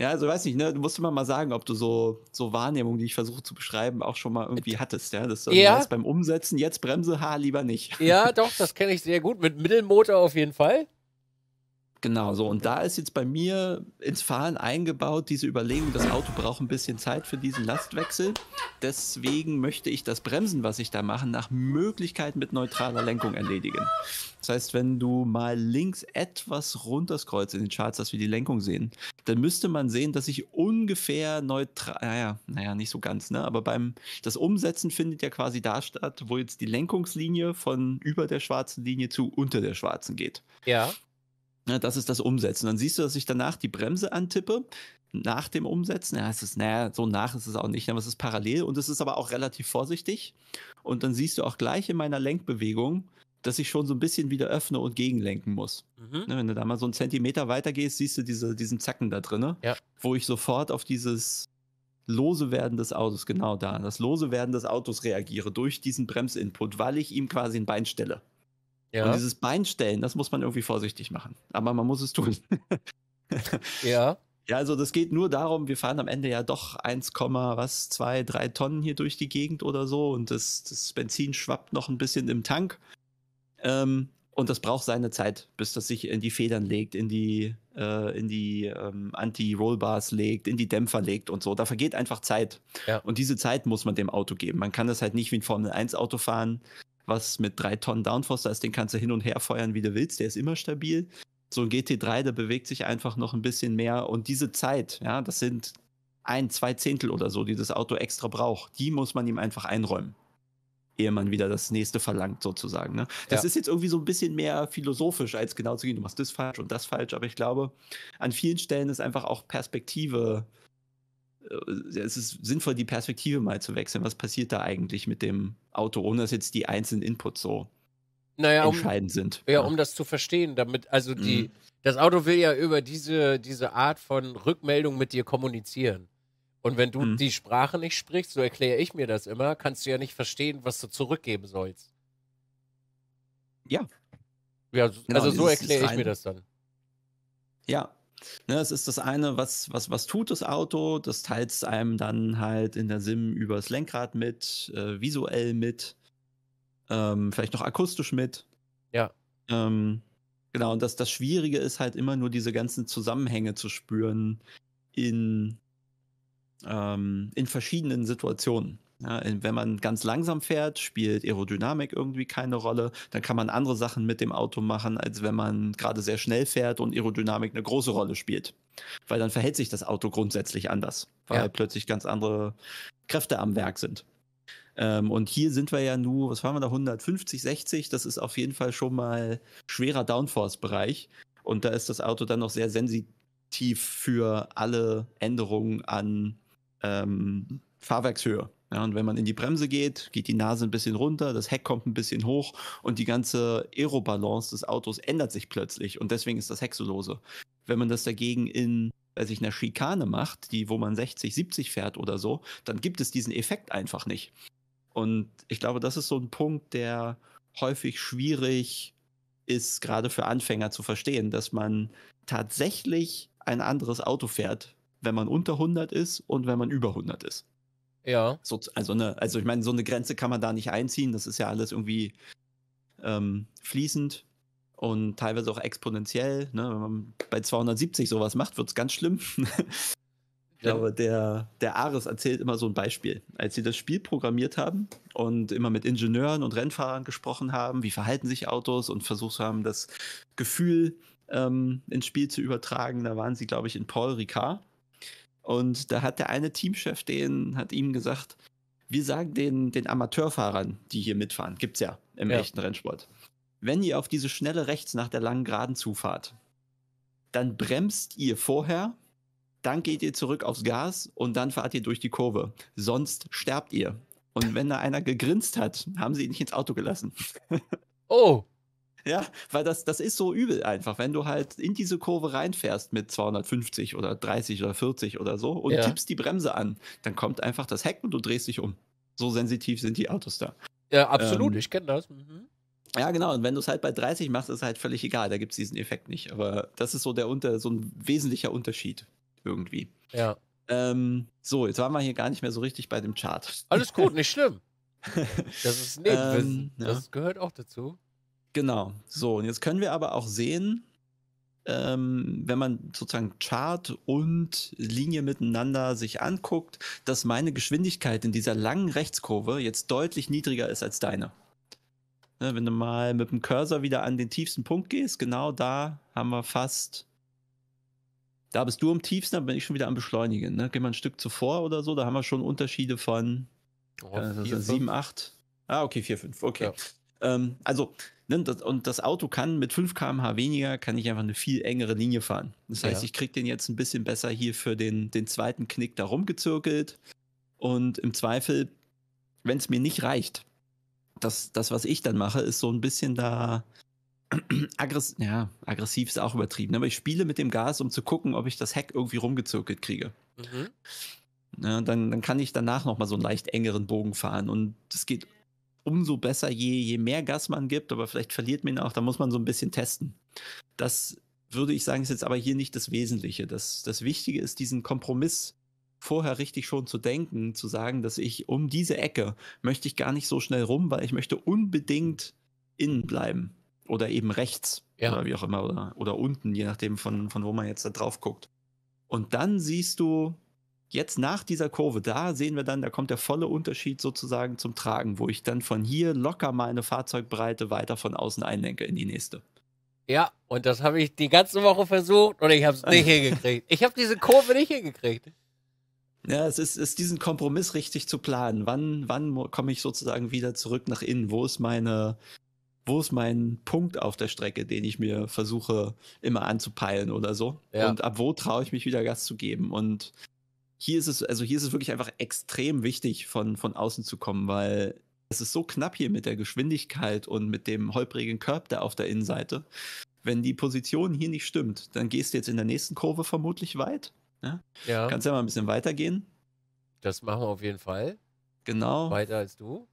[SPEAKER 1] Ja, also weiß nicht, ne? Du musst immer mal sagen, ob du so, so Wahrnehmungen, die ich versuche zu beschreiben, auch schon mal irgendwie hattest,
[SPEAKER 2] ja. Das ja. heißt
[SPEAKER 1] beim Umsetzen, jetzt Bremse, ha, lieber nicht.
[SPEAKER 2] Ja, [LAUGHS] doch, das kenne ich sehr gut. Mit Mittelmotor auf jeden Fall. Genau so. Und da ist jetzt bei mir ins Fahren eingebaut
[SPEAKER 1] diese Überlegung, das Auto braucht ein bisschen Zeit für diesen Lastwechsel. Deswegen möchte ich das Bremsen, was ich da mache, nach Möglichkeit mit neutraler Lenkung erledigen. Das heißt, wenn du mal links etwas runterskreuzt in den Charts, dass wir die Lenkung sehen, dann müsste man sehen, dass ich ungefähr neutral, naja, naja, nicht so ganz, ne? Aber beim das Umsetzen findet ja quasi da statt, wo jetzt die Lenkungslinie von über der schwarzen Linie zu unter der schwarzen geht. Ja. Ne, das ist das Umsetzen. Dann siehst du, dass ich danach die Bremse antippe, nach dem Umsetzen. Ja, es ist, naja, so nach ist es auch nicht, ne, aber es ist parallel und es ist aber auch relativ vorsichtig. Und dann siehst du auch gleich in meiner Lenkbewegung, dass ich schon so ein bisschen wieder öffne und gegenlenken muss. Mhm. Ne, wenn du da mal so einen Zentimeter weiter gehst, siehst du diese, diesen Zacken da drin, ja. wo ich sofort auf dieses Losewerden des Autos, genau da, das Losewerden des Autos reagiere durch diesen Bremsinput, weil ich ihm quasi ein Bein stelle. Ja. Und dieses Beinstellen, das muss man irgendwie vorsichtig machen. Aber man muss es tun. [LAUGHS] ja. Ja, also das geht nur darum, wir fahren am Ende ja doch 1, was, 2, 3 Tonnen hier durch die Gegend oder so und das, das Benzin schwappt noch ein bisschen im Tank. Ähm, und das braucht seine Zeit, bis das sich in die Federn legt, in die, äh, die ähm, Anti-Rollbars legt, in die Dämpfer legt und so. Da vergeht einfach Zeit. Ja. Und diese Zeit muss man dem Auto geben. Man kann das halt nicht wie ein Formel-1-Auto fahren, was mit drei Tonnen Downforce da ist, den kannst du hin und her feuern, wie du willst, der ist immer stabil. So ein GT3, der bewegt sich einfach noch ein bisschen mehr und diese Zeit, ja, das sind ein, zwei Zehntel oder so, die das Auto extra braucht, die muss man ihm einfach einräumen ehe man wieder das nächste verlangt, sozusagen. Ne? Das ja. ist jetzt irgendwie so ein bisschen mehr philosophisch, als genau zu gehen, du machst das falsch und das falsch, aber ich glaube, an vielen Stellen ist einfach auch Perspektive äh, es ist sinnvoll, die Perspektive mal zu wechseln. Was passiert da eigentlich mit dem Auto, ohne dass jetzt die einzelnen Inputs so naja, entscheidend um, sind? Ja, ja, um
[SPEAKER 2] das zu verstehen, damit, also die, mhm. das Auto will ja über diese, diese Art von Rückmeldung mit dir kommunizieren. Und wenn du mhm. die Sprache nicht sprichst, so erkläre ich mir das immer, kannst du ja nicht verstehen, was du zurückgeben sollst. Ja. Ja,
[SPEAKER 1] genau, also genau, so erkläre ich mir das dann. Ja, Ne, es ist das eine, was, was, was tut das Auto, das teilt es einem dann halt in der Sim übers Lenkrad mit, äh, visuell mit, ähm, vielleicht noch akustisch mit. Ja. Ähm, genau, und das, das Schwierige ist halt immer nur diese ganzen Zusammenhänge zu spüren in, ähm, in verschiedenen Situationen. Ja, wenn man ganz langsam fährt, spielt Aerodynamik irgendwie keine Rolle. Dann kann man andere Sachen mit dem Auto machen, als wenn man gerade sehr schnell fährt und Aerodynamik eine große Rolle spielt. Weil dann verhält sich das Auto grundsätzlich anders, weil ja. plötzlich ganz andere Kräfte am Werk sind. Ähm, und hier sind wir ja nur, was waren wir da, 150, 60? Das ist auf jeden Fall schon mal schwerer Downforce-Bereich. Und da ist das Auto dann noch sehr sensitiv für alle Änderungen an ähm, Fahrwerkshöhe. Ja, und wenn man in die Bremse geht, geht die Nase ein bisschen runter, das Heck kommt ein bisschen hoch und die ganze Aerobalance des Autos ändert sich plötzlich und deswegen ist das Heck so lose. Wenn man das dagegen in weiß ich, einer Schikane macht, die, wo man 60, 70 fährt oder so, dann gibt es diesen Effekt einfach nicht. Und ich glaube, das ist so ein Punkt, der häufig schwierig ist, gerade für Anfänger zu verstehen, dass man tatsächlich ein anderes Auto fährt, wenn man unter 100 ist und wenn man über 100 ist. Ja. So, also, ne, also ich meine, so eine Grenze kann man da nicht einziehen. Das ist ja alles irgendwie ähm, fließend und teilweise auch exponentiell. Ne? Wenn man bei 270 sowas macht, wird es ganz schlimm. [LAUGHS] Ich glaube, der, der Ares erzählt immer so ein Beispiel. Als sie das Spiel programmiert haben und immer mit Ingenieuren und Rennfahrern gesprochen haben, wie verhalten sich Autos und versucht haben, das Gefühl ähm, ins Spiel zu übertragen, da waren sie, glaube ich, in Paul Ricard. Und da hat der eine Teamchef den, hat ihm gesagt, wir sagen den, den Amateurfahrern, die hier mitfahren, gibt es ja im ja. echten Rennsport. Wenn ihr auf diese schnelle rechts nach der langen Geraden zufahrt, dann bremst ihr vorher, dann geht ihr zurück aufs Gas und dann fahrt ihr durch die Kurve. Sonst sterbt ihr. Und wenn da einer gegrinst hat, haben sie ihn nicht ins Auto gelassen. [LAUGHS] Oh! Ja, weil das, das ist so übel einfach, wenn du halt in diese Kurve reinfährst mit 250 oder 30 oder 40 oder so und ja. tippst die Bremse an, dann kommt einfach das Heck und du drehst dich um. So sensitiv sind die Autos da. Ja, absolut, ähm, ich
[SPEAKER 2] kenne das. Mhm.
[SPEAKER 1] Ja, genau. Und wenn du es halt bei 30 machst, ist es halt völlig egal. Da gibt es diesen Effekt nicht. Aber das ist so der Unter, so ein wesentlicher Unterschied irgendwie. Ja. Ähm, so, jetzt waren wir hier gar nicht mehr so richtig bei dem Chart. Alles gut, [LAUGHS] nicht schlimm. Das ist Nebenwissen. Ähm, ja. Das
[SPEAKER 2] gehört auch dazu.
[SPEAKER 1] Genau. So, und jetzt können wir aber auch sehen, ähm, wenn man sozusagen Chart und Linie miteinander sich anguckt, dass meine Geschwindigkeit in dieser langen Rechtskurve jetzt deutlich niedriger ist als deine. Ne, wenn du mal mit dem Cursor wieder an den tiefsten Punkt gehst, genau da haben wir fast. Da bist du am tiefsten, da bin ich schon wieder am Beschleunigen. Ne? Geh mal ein Stück zuvor oder so, da haben wir schon Unterschiede von oh, 4, 7, 8. Ah, okay, 4, 5. Okay. Ja. Ähm, also, ne, das, und das Auto kann mit 5 km/h weniger, kann ich einfach eine viel engere Linie fahren. Das heißt, ja. ich kriege den jetzt ein bisschen besser hier für den, den zweiten Knick da rumgezirkelt. Und im Zweifel, wenn es mir nicht reicht, das, das, was ich dann mache, ist so ein bisschen da [CLEARS THROAT] aggressiv, ja, aggressiv ist auch übertrieben, ne, aber ich spiele mit dem Gas, um zu gucken, ob ich das Heck irgendwie rumgezirkelt kriege. Mhm. Ja, ne, dann, dann, kann ich danach nochmal so einen leicht engeren Bogen fahren und es geht umso besser, je, je mehr Gas man gibt, aber vielleicht verliert man ihn auch, da muss man so ein bisschen testen. Das würde ich sagen, ist jetzt aber hier nicht das Wesentliche. Das, das Wichtige ist, diesen Kompromiss vorher richtig schon zu denken, zu sagen, dass ich um diese Ecke möchte ich gar nicht so schnell rum, weil ich möchte unbedingt innen bleiben oder eben rechts ja. oder wie auch immer oder, oder unten, je nachdem von, von wo man jetzt da drauf guckt. Und dann siehst du, jetzt nach dieser Kurve, da sehen wir dann, da kommt der volle Unterschied sozusagen zum Tragen, wo ich dann von hier locker meine Fahrzeugbreite weiter von außen einlenke in die nächste.
[SPEAKER 2] Ja, und das habe ich die ganze Woche versucht und ich habe es nicht [LAUGHS] hingekriegt. Ich habe diese Kurve nicht
[SPEAKER 1] hingekriegt. Ja, es ist, ist diesen Kompromiss richtig zu planen. Wann, wann komme ich sozusagen wieder zurück nach innen? Wo ist meine, wo ist mein Punkt auf der Strecke, den ich mir versuche immer anzupeilen oder so? Ja. Und ab wo traue ich mich wieder Gas zu geben? Und hier ist es, also hier ist es wirklich einfach extrem wichtig, von, von außen zu kommen, weil es ist so knapp hier mit der Geschwindigkeit und mit dem holprigen Curb da auf der Innenseite. Wenn die Position hier nicht stimmt, dann gehst du jetzt in der nächsten Kurve vermutlich weit. Ne?
[SPEAKER 2] Ja. Kannst ja mal ein bisschen weitergehen. Das machen wir auf jeden Fall. Genau. Weiter als du.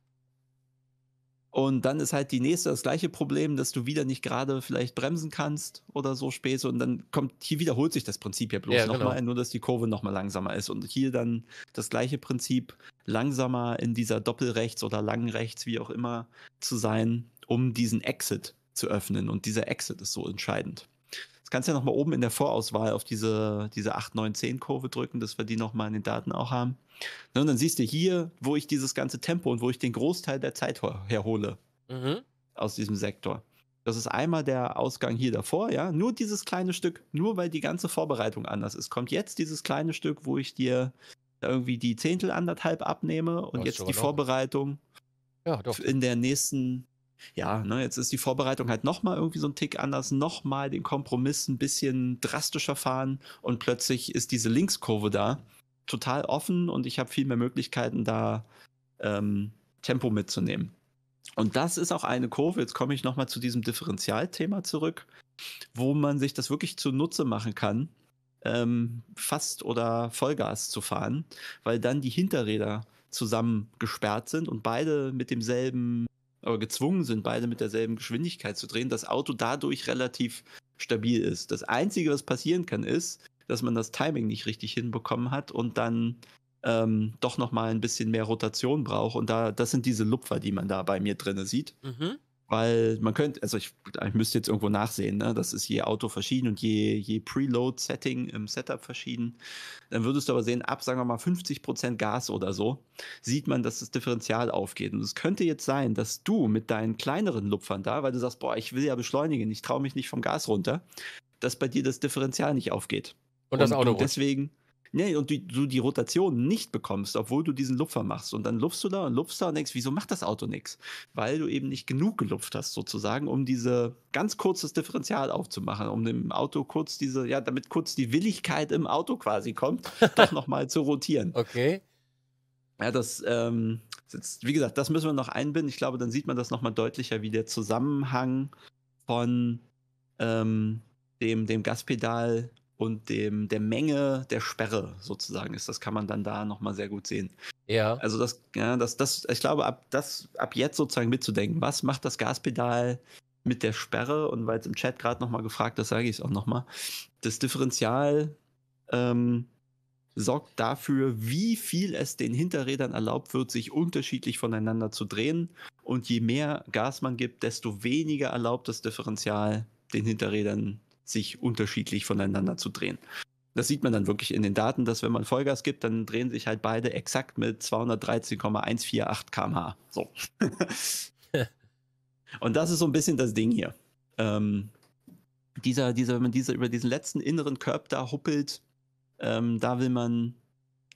[SPEAKER 1] Und dann ist halt die nächste das gleiche Problem, dass du wieder nicht gerade vielleicht bremsen kannst oder so spät. Und dann kommt, hier wiederholt sich das Prinzip ja bloß ja, nochmal, genau. nur dass die Kurve nochmal langsamer ist. Und hier dann das gleiche Prinzip, langsamer in dieser Doppelrechts- oder langen Rechts, wie auch immer, zu sein, um diesen Exit zu öffnen. Und dieser Exit ist so entscheidend. Jetzt kannst du ja nochmal oben in der Vorauswahl auf diese, diese 8, 9, 10 Kurve drücken, dass wir die nochmal in den Daten auch haben. Ne, und dann siehst du hier, wo ich dieses ganze Tempo und wo ich den Großteil der Zeit herhole mhm. aus diesem Sektor. Das ist einmal der Ausgang hier davor, ja. Nur dieses kleine Stück, nur weil die ganze Vorbereitung anders ist. Kommt jetzt dieses kleine Stück, wo ich dir irgendwie die Zehntel anderthalb abnehme und jetzt die Vorbereitung ja, in der nächsten ja, ne, jetzt ist die Vorbereitung halt nochmal irgendwie so ein Tick anders, nochmal den Kompromiss ein bisschen drastischer fahren und plötzlich ist diese Linkskurve da total offen und ich habe viel mehr Möglichkeiten, da ähm, Tempo mitzunehmen. Und das ist auch eine Kurve, jetzt komme ich nochmal zu diesem Differentialthema zurück, wo man sich das wirklich zunutze machen kann, ähm, Fast- oder Vollgas zu fahren, weil dann die Hinterräder zusammen gesperrt sind und beide mit demselben aber gezwungen sind, beide mit derselben Geschwindigkeit zu drehen, das Auto dadurch relativ stabil ist. Das Einzige, was passieren kann, ist, dass man das Timing nicht richtig hinbekommen hat und dann ähm, doch nochmal ein bisschen mehr Rotation braucht. Und da, das sind diese Lupfer, die man da bei mir drin sieht. Mhm. Weil man könnte, also ich, ich müsste jetzt irgendwo nachsehen, ne? das ist je Auto verschieden und je, je Preload-Setting im Setup verschieden. Dann würdest du aber sehen, ab, sagen wir mal, 50% Gas oder so, sieht man, dass das Differential aufgeht. Und es könnte jetzt sein, dass du mit deinen kleineren Lupfern da, weil du sagst, boah, ich will ja beschleunigen, ich traue mich nicht vom Gas runter, dass bei dir das Differential nicht aufgeht. Und, und das Auto. Und deswegen, Nee, und du, du die Rotation nicht bekommst, obwohl du diesen Lupfer machst. Und dann lupfst du da und lupfst da und denkst, wieso macht das Auto nichts? Weil du eben nicht genug gelupft hast, sozusagen, um diese ganz kurzes Differential aufzumachen, um dem Auto kurz diese, ja, damit kurz die Willigkeit im Auto quasi kommt, [LAUGHS] doch nochmal zu rotieren. Okay. Ja, das, ähm, jetzt, wie gesagt, das müssen wir noch einbinden. Ich glaube, dann sieht man das nochmal deutlicher, wie der Zusammenhang von ähm, dem, dem Gaspedal und dem, der Menge der Sperre sozusagen ist. Das kann man dann da nochmal sehr gut sehen. Ja. Also das, ja, das, das, ich glaube, ab, das, ab jetzt sozusagen mitzudenken, was macht das Gaspedal mit der Sperre? Und weil es im Chat gerade nochmal gefragt ist, sage ich es auch nochmal. Das Differential ähm, sorgt dafür, wie viel es den Hinterrädern erlaubt wird, sich unterschiedlich voneinander zu drehen. Und je mehr Gas man gibt, desto weniger erlaubt das Differential den Hinterrädern sich unterschiedlich voneinander zu drehen. Das sieht man dann wirklich in den Daten, dass wenn man Vollgas gibt, dann drehen sich halt beide exakt mit 213,148 km/h. So. [LAUGHS] Und das ist so ein bisschen das Ding hier. Ähm, dieser, dieser, wenn man diese, über diesen letzten inneren Körb da huppelt, ähm, da will man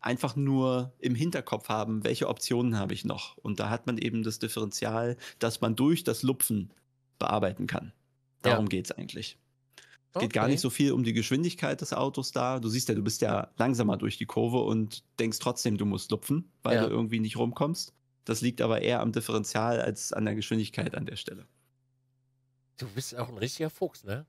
[SPEAKER 1] einfach nur im Hinterkopf haben, welche Optionen habe ich noch. Und da hat man eben das Differential, dass man durch das Lupfen bearbeiten kann. Darum ja. geht es eigentlich. Es okay. geht gar nicht so viel um die Geschwindigkeit des Autos da. Du siehst ja, du bist ja langsamer durch die Kurve und denkst trotzdem, du musst lupfen, weil ja. du irgendwie nicht rumkommst. Das liegt aber eher am Differential als an der Geschwindigkeit an der Stelle.
[SPEAKER 2] Du bist auch ein richtiger Fuchs, ne?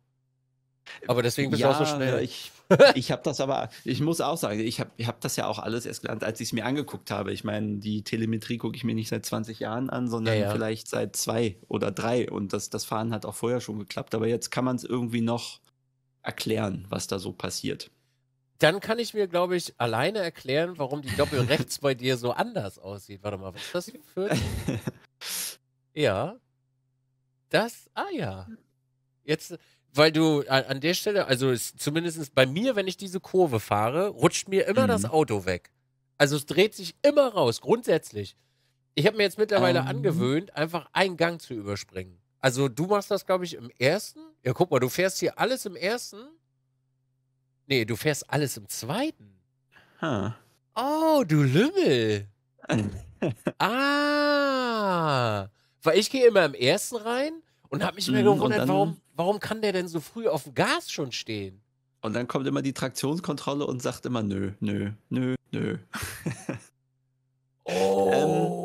[SPEAKER 2] Äh, aber deswegen bist ja, du auch so schnell.
[SPEAKER 1] Ich, ich habe das aber, ich muss auch sagen, ich habe ich hab das ja auch alles erst gelernt, als ich es mir angeguckt habe. Ich meine, die Telemetrie gucke ich mir nicht seit 20 Jahren an, sondern ja, ja. vielleicht seit zwei oder drei. Und das, das Fahren hat auch vorher schon geklappt. Aber jetzt kann man es
[SPEAKER 2] irgendwie noch erklären, was da so passiert. Dann kann ich mir, glaube ich, alleine erklären, warum die Doppelrechts bei dir so anders aussieht. Warte mal, was ist das für [LAUGHS] Ja. Das, ah ja. Jetzt, weil du an der Stelle, also ist zumindest bei mir, wenn ich diese Kurve fahre, rutscht mir immer mhm. das Auto weg. Also es dreht sich immer raus, grundsätzlich. Ich habe mir jetzt mittlerweile ähm. angewöhnt, einfach einen Gang zu überspringen. Also du machst das, glaube ich, im ersten. Ja, guck mal, du fährst hier alles im ersten. Nee, du fährst alles im zweiten. Huh. Oh, du Lümmel. [LAUGHS] ah. Weil ich gehe immer im ersten rein und habe mich immer mhm, gewundert, warum, warum kann der
[SPEAKER 1] denn so früh auf dem Gas schon stehen? Und dann kommt immer die Traktionskontrolle und sagt immer nö, nö, nö, nö. [LAUGHS] oh. Ähm,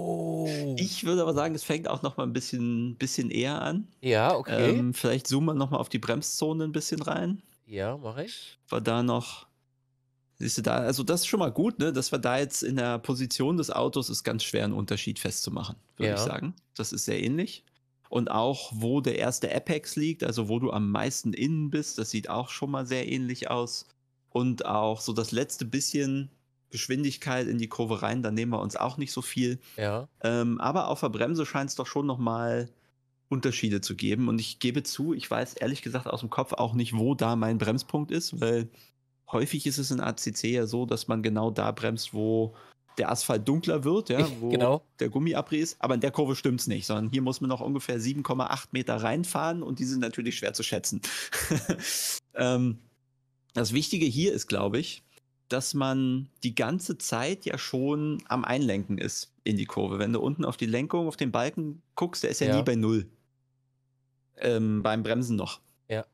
[SPEAKER 1] ich würde aber sagen, es fängt auch noch mal ein bisschen, bisschen eher an. Ja, okay. Ähm, vielleicht zoomen wir noch mal auf die Bremszone ein bisschen rein.
[SPEAKER 2] Ja, mache ich.
[SPEAKER 1] War da noch. Siehst du da, also das ist schon mal gut, ne? Dass wir da jetzt in der Position des Autos ist ganz schwer, einen Unterschied festzumachen, würde ja. ich sagen. Das ist sehr ähnlich. Und auch, wo der erste Apex liegt, also wo du am meisten innen bist, das sieht auch schon mal sehr ähnlich aus. Und auch so das letzte bisschen, Geschwindigkeit in die Kurve rein, da nehmen wir uns auch nicht so viel. Ja. Ähm, aber auf der Bremse scheint es doch schon nochmal Unterschiede zu geben. Und ich gebe zu, ich weiß ehrlich gesagt aus dem Kopf auch nicht, wo da mein Bremspunkt ist, weil häufig ist es in ACC ja so, dass man genau da bremst, wo der Asphalt dunkler wird, ja, wo genau. der Gummi abrießt. Aber in der Kurve stimmt es nicht, sondern hier muss man noch ungefähr 7,8 Meter reinfahren und die sind natürlich schwer zu schätzen. [LAUGHS] ähm, das Wichtige hier ist, glaube ich, dass man die ganze Zeit ja schon am Einlenken ist in die Kurve. Wenn du unten auf die Lenkung, auf den Balken guckst, der ist ja, ja. nie bei Null. Ähm, beim Bremsen noch. Ja.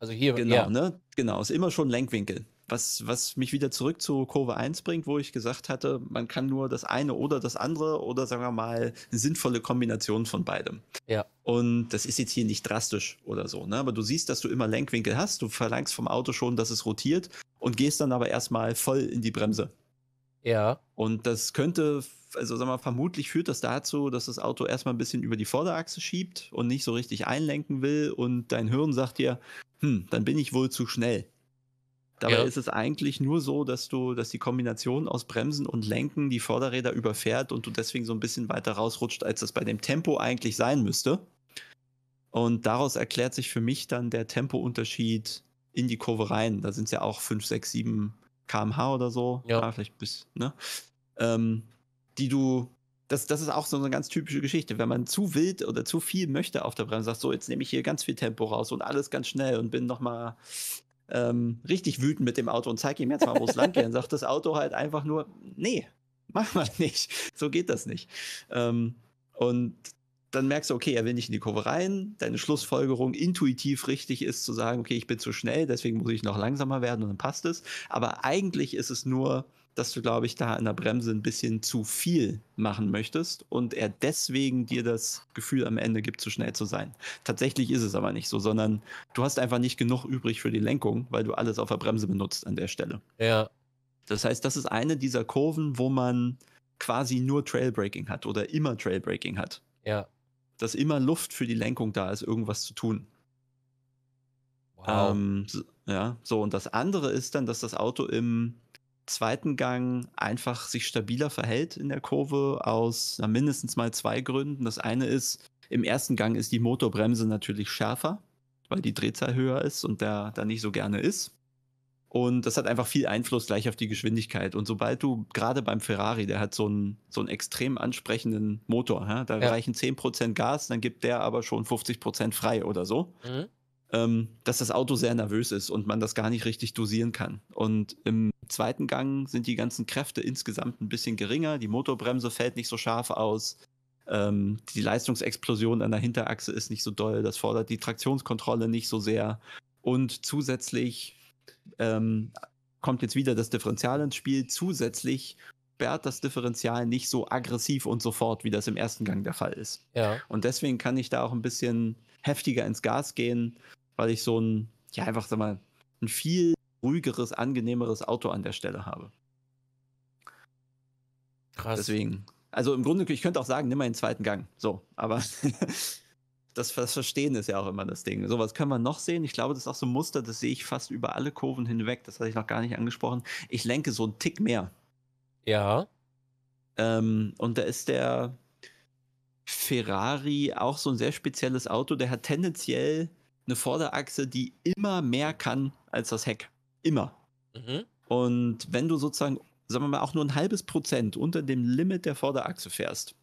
[SPEAKER 1] Also hier. Genau, ja. ne? Genau, ist immer schon Lenkwinkel was, was mich wieder zurück zu Kurve 1 bringt, wo ich gesagt hatte, man kann nur das eine oder das andere oder sagen wir mal eine sinnvolle Kombination von beidem. Ja. Und das ist jetzt hier nicht drastisch oder so, ne? Aber du siehst, dass du immer Lenkwinkel hast, du verlangst vom Auto schon, dass es rotiert und gehst dann aber erstmal voll in die Bremse. Ja. Und das könnte, also sagen wir mal, vermutlich führt das dazu, dass das Auto erstmal ein bisschen über die Vorderachse schiebt und nicht so richtig einlenken will und dein Hirn sagt dir, hm, dann bin ich wohl zu schnell. Dabei ja. ist es eigentlich nur so, dass du, dass die Kombination aus Bremsen und Lenken die Vorderräder überfährt und du deswegen so ein bisschen weiter rausrutscht, als das bei dem Tempo eigentlich sein müsste. Und daraus erklärt sich für mich dann der Tempounterschied in die Kurve rein. Da sind es ja auch 5, 6, 7 km/h oder so. Ja. ja vielleicht bis, ne? Ähm, die du das, das ist auch so eine ganz typische Geschichte. Wenn man zu wild oder zu viel möchte auf der Bremse, sagt so, jetzt nehme ich hier ganz viel Tempo raus und alles ganz schnell und bin nochmal ähm, richtig wütend mit dem Auto und zeige ihm jetzt mal, wo es lang geht. Und sagt das Auto halt einfach nur, nee, mach mal nicht. So geht das nicht. Ähm, und dann merkst du, okay, er will nicht in die Kurve rein. Deine Schlussfolgerung intuitiv richtig ist zu sagen, okay, ich bin zu schnell, deswegen muss ich noch langsamer werden und dann passt es. Aber eigentlich ist es nur dass du, glaube ich, da an der Bremse ein bisschen zu viel machen möchtest und er deswegen dir das Gefühl am Ende gibt, zu schnell zu sein. Tatsächlich ist es aber nicht so, sondern du hast einfach nicht genug übrig für die Lenkung, weil du alles auf der Bremse benutzt an der Stelle. Ja. Das heißt, das ist eine dieser Kurven, wo man quasi nur Trailbreaking hat oder immer Trailbreaking hat. Ja. Dass immer Luft für die Lenkung da ist, irgendwas zu tun. Wow. Ähm, ja, so und das andere ist dann, dass das Auto im zweiten Gang einfach sich stabiler verhält in der Kurve aus na, mindestens mal zwei Gründen. Das eine ist, im ersten Gang ist die Motorbremse natürlich schärfer, weil die Drehzahl höher ist und der da nicht so gerne ist. Und das hat einfach viel Einfluss gleich auf die Geschwindigkeit. Und sobald du, gerade beim Ferrari, der hat so einen, so einen extrem ansprechenden Motor, ja? da ja. reichen 10% Gas, dann gibt der aber schon 50% frei oder so. Mhm ähm, dass das Auto sehr nervös ist und man das gar nicht richtig dosieren kann. Und im zweiten Gang sind die ganzen Kräfte insgesamt ein bisschen geringer, die Motorbremse fällt nicht so scharf aus, ähm, die Leistungsexplosion an der Hinterachse ist nicht so doll, das fordert die Traktionskontrolle nicht so sehr. Und zusätzlich ähm, kommt jetzt wieder das Differential ins Spiel. Zusätzlich sperrt das Differential nicht so aggressiv und sofort, wie das im ersten Gang der Fall ist. Ja. Und deswegen kann ich da auch ein bisschen heftiger ins Gas gehen weil ich so ein, ja, einfach sag mal, ein viel ruhigeres, angenehmeres Auto an der Stelle habe. Krass. Deswegen. Also im Grunde, ich könnte auch sagen, nimm mal den zweiten Gang. So, aber [LAUGHS] das, das, Verstehen ist ja auch immer das Ding. So, was können wir noch sehen. Ich glaube, das ist auch so ein Muster, das sehe ich fast über alle Kurven hinweg. Das hatte ich noch gar nicht angesprochen. Ich lenke so einen Tick mehr. Ja. Ähm, und da ist der Ferrari auch so ein sehr spezielles Auto. Der hat tendenziell eine Vorderachse, die immer mehr kann als das Heck. Immer. Mhm. Und wenn du sozusagen, sagen wir mal, auch nur ein halbes Prozent unter dem Limit der Vorderachse fährst,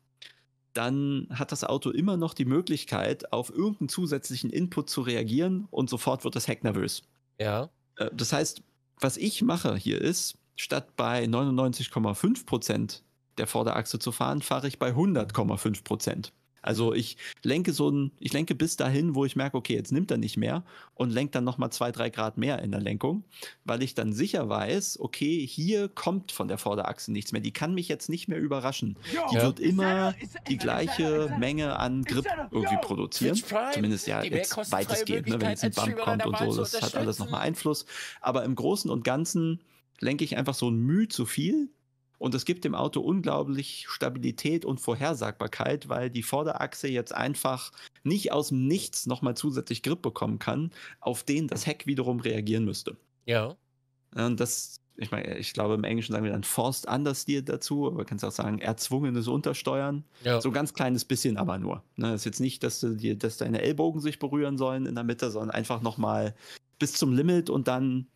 [SPEAKER 1] dann hat das Auto immer noch die Möglichkeit, auf irgendeinen zusätzlichen Input zu reagieren und sofort wird das Heck nervös. Ja. Äh, das heißt, was ich mache hier ist, statt bei 99,5% Prozent der Vorderachse zu fahren, fahre ich bei 100,5%. Prozent. Also ich lenke so ein, ich lenke bis dahin, wo ich merke, okay, jetzt nimmt er nicht mehr und lenke dann nochmal zwei, drei Grad mehr in der Lenkung, weil ich dann sicher weiß, okay, hier kommt von der Vorderachse nichts mehr. Die kann mich jetzt nicht mehr überraschen. Die wird immer die gleiche Menge an Grip irgendwie produzieren. Zumindest ja jetzt weitestgehend, ne, wenn jetzt ein Bump kommt und so, das hat alles nochmal Einfluss. Aber im Großen und Ganzen lenke ich einfach so ein Mühe zu viel und das gibt dem Auto unglaublich Stabilität und Vorhersagbarkeit, weil die Vorderachse jetzt einfach nicht aus dem Nichts nochmal zusätzlich Grip bekommen kann, auf den das Heck wiederum reagieren müsste. Ja. Und das, ich meine, ich glaube, im Englischen sagen wir dann Forced Understeer dazu, aber kannst auch sagen, erzwungenes Untersteuern. Ja. So ein ganz kleines bisschen aber nur. Ne, ist jetzt nicht, dass, du dir, dass deine Ellbogen sich berühren sollen in der Mitte, sondern einfach nochmal bis zum Limit und dann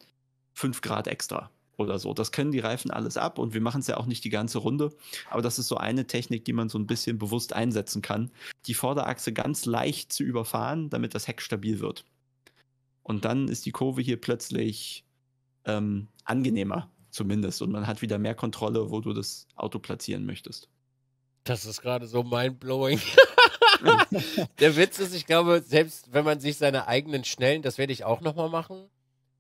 [SPEAKER 1] 5 Grad extra oder so. Das können die Reifen alles ab und wir machen es ja auch nicht die ganze Runde. Aber das ist so eine Technik, die man so ein bisschen bewusst einsetzen kann. Die Vorderachse ganz leicht zu überfahren, damit das Heck stabil wird. Und dann ist die Kurve hier plötzlich ähm, angenehmer, zumindest. Und man hat wieder mehr Kontrolle, wo du das Auto platzieren möchtest.
[SPEAKER 2] Das ist gerade so mindblowing. [LAUGHS] Der Witz ist, ich glaube, selbst wenn man sich seine eigenen schnellen, das werde ich auch nochmal machen,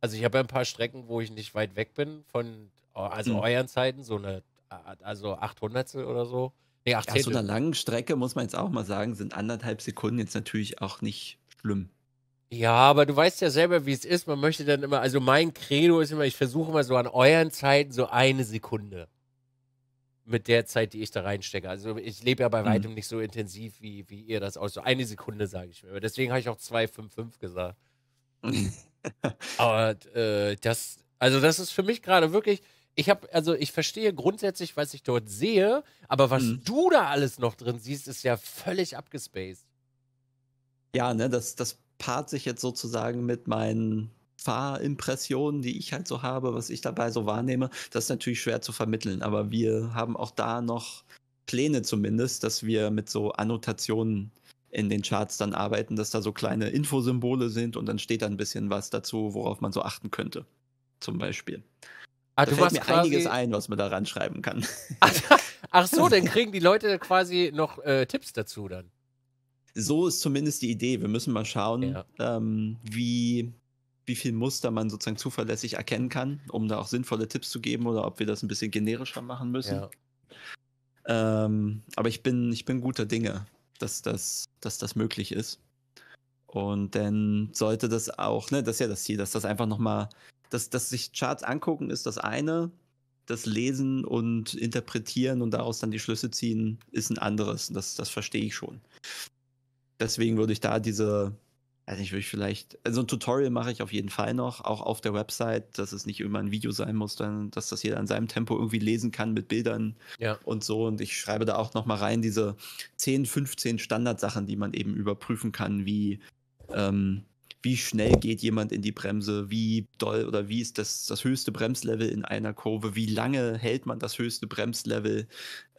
[SPEAKER 2] also ich habe ja ein paar Strecken, wo ich nicht weit weg bin von, oh, also mhm. euren Zeiten, so eine, also 800 oder so. Nee, 8 Nach so einer
[SPEAKER 1] langen Strecke, muss man jetzt auch mal sagen, sind anderthalb Sekunden jetzt natürlich auch nicht schlimm.
[SPEAKER 2] Ja, aber du weißt ja selber, wie es ist. Man möchte dann immer, also mein Credo ist immer, ich versuche immer so an euren Zeiten so eine Sekunde mit der Zeit, die ich da reinstecke. Also ich lebe ja bei hm. weitem mhm. nicht so intensiv, wie, wie ihr das aus. So eine Sekunde, sage ich mir. Aber deswegen habe ich auch 2,55 gesagt. [LAUGHS] Aber äh, das, also das ist für mich gerade wirklich, ich habe, also ich verstehe grundsätzlich, was ich dort sehe, aber was mhm. du da alles noch drin siehst, ist ja völlig abgespaced.
[SPEAKER 1] Ja, ne, das, das paart sich jetzt sozusagen mit meinen Fahrimpressionen, die ich halt so habe, was ich dabei so wahrnehme. Das ist natürlich schwer zu vermitteln, aber wir haben auch da noch Pläne zumindest, dass wir mit so Annotationen in den Charts dann arbeiten, dass da so kleine Infosymbole sind und dann steht da ein bisschen was dazu, worauf man so achten könnte. Zum Beispiel. Ah, da fällt mir einiges ein, was man da ranschreiben kann. [LAUGHS]
[SPEAKER 2] Ach so, dann kriegen die Leute quasi noch äh, Tipps
[SPEAKER 1] dazu dann. So ist zumindest die Idee. Wir müssen mal schauen, ja. ähm, wie, wie viel Muster man sozusagen zuverlässig erkennen kann, um da auch sinnvolle Tipps zu geben oder ob wir das ein bisschen generischer machen müssen. Ja. Ähm, aber ich bin, ich bin guter Dinge, dass das, dass das möglich ist. Und dann sollte das auch, ne, das ist ja das Ziel, dass das einfach nochmal, dass, dass sich Charts angucken ist das eine, das Lesen und Interpretieren und daraus dann die Schlüsse ziehen ist ein anderes. Das, das verstehe ich schon. Deswegen würde ich da diese, also ich würde vielleicht, also ein Tutorial mache ich auf jeden Fall noch, auch auf der Website, dass es nicht immer ein Video sein muss, dann, dass das jeder in seinem Tempo irgendwie lesen kann mit Bildern ja. und so. Und ich schreibe da auch nochmal rein diese 10, 15 Standardsachen, die man eben überprüfen kann, wie, ähm, wie schnell geht jemand in die Bremse, wie doll oder wie ist das, das höchste Bremslevel in einer Kurve, wie lange hält man das höchste Bremslevel,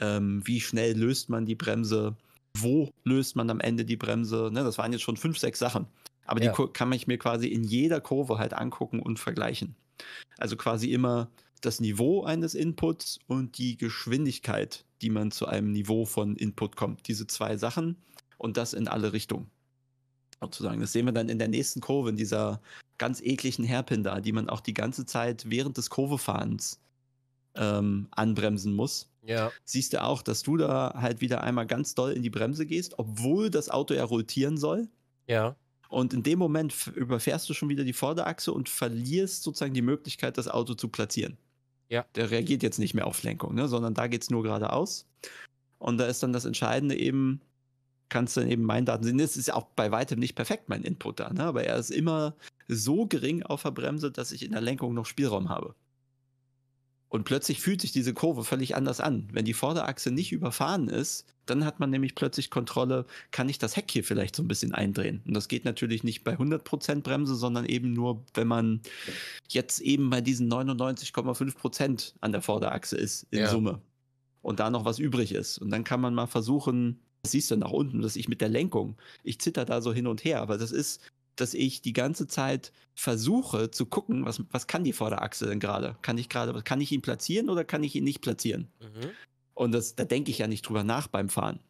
[SPEAKER 1] ähm, wie schnell löst man die Bremse wo löst man am Ende die Bremse? Ne, das waren jetzt schon fünf, sechs Sachen, aber ja. die kann ich mir quasi in jeder Kurve halt angucken und vergleichen. Also quasi immer das Niveau eines Inputs und die Geschwindigkeit, die man zu einem Niveau von Input kommt. Diese zwei Sachen und das in alle Richtungen. Sozusagen. Das sehen wir dann in der nächsten Kurve, in dieser ganz ekligen Hairpin da, die man auch die ganze Zeit während des Kurvefahrens ähm, anbremsen muss. Ja. Siehst du auch, dass du da halt wieder einmal ganz doll in die Bremse gehst, obwohl das Auto ja rotieren soll. Ja. Und in dem Moment überfährst du schon wieder die Vorderachse und verlierst sozusagen die Möglichkeit, das Auto zu platzieren. Ja. Der reagiert jetzt nicht mehr auf Lenkung, ne? sondern da geht es nur geradeaus. Und da ist dann das Entscheidende eben, kannst du dann eben meinen Daten sehen. Es ist ja auch bei weitem nicht perfekt, mein Input da, ne? aber er ist immer so gering auf der Bremse, dass ich in der Lenkung noch Spielraum habe. Und plötzlich fühlt sich diese Kurve völlig anders an. Wenn die Vorderachse nicht überfahren ist, dann hat man nämlich plötzlich Kontrolle, kann ich das Heck hier vielleicht so ein bisschen eindrehen? Und das geht natürlich nicht bei 100% Bremse, sondern eben nur, wenn man jetzt eben bei diesen 99,5% an der Vorderachse ist in ja. Summe und da noch was übrig ist. Und dann kann man mal versuchen, das siehst du nach unten, dass ich mit der Lenkung, ich zitter da so hin und her, aber das ist, dass ich die ganze Zeit versuche zu gucken, was, was kann die Vorderachse denn gerade? Kann ich gerade, kann ich ihn platzieren oder kann ich ihn nicht platzieren? Mhm. Und das, da denke ich ja nicht drüber nach beim Fahren.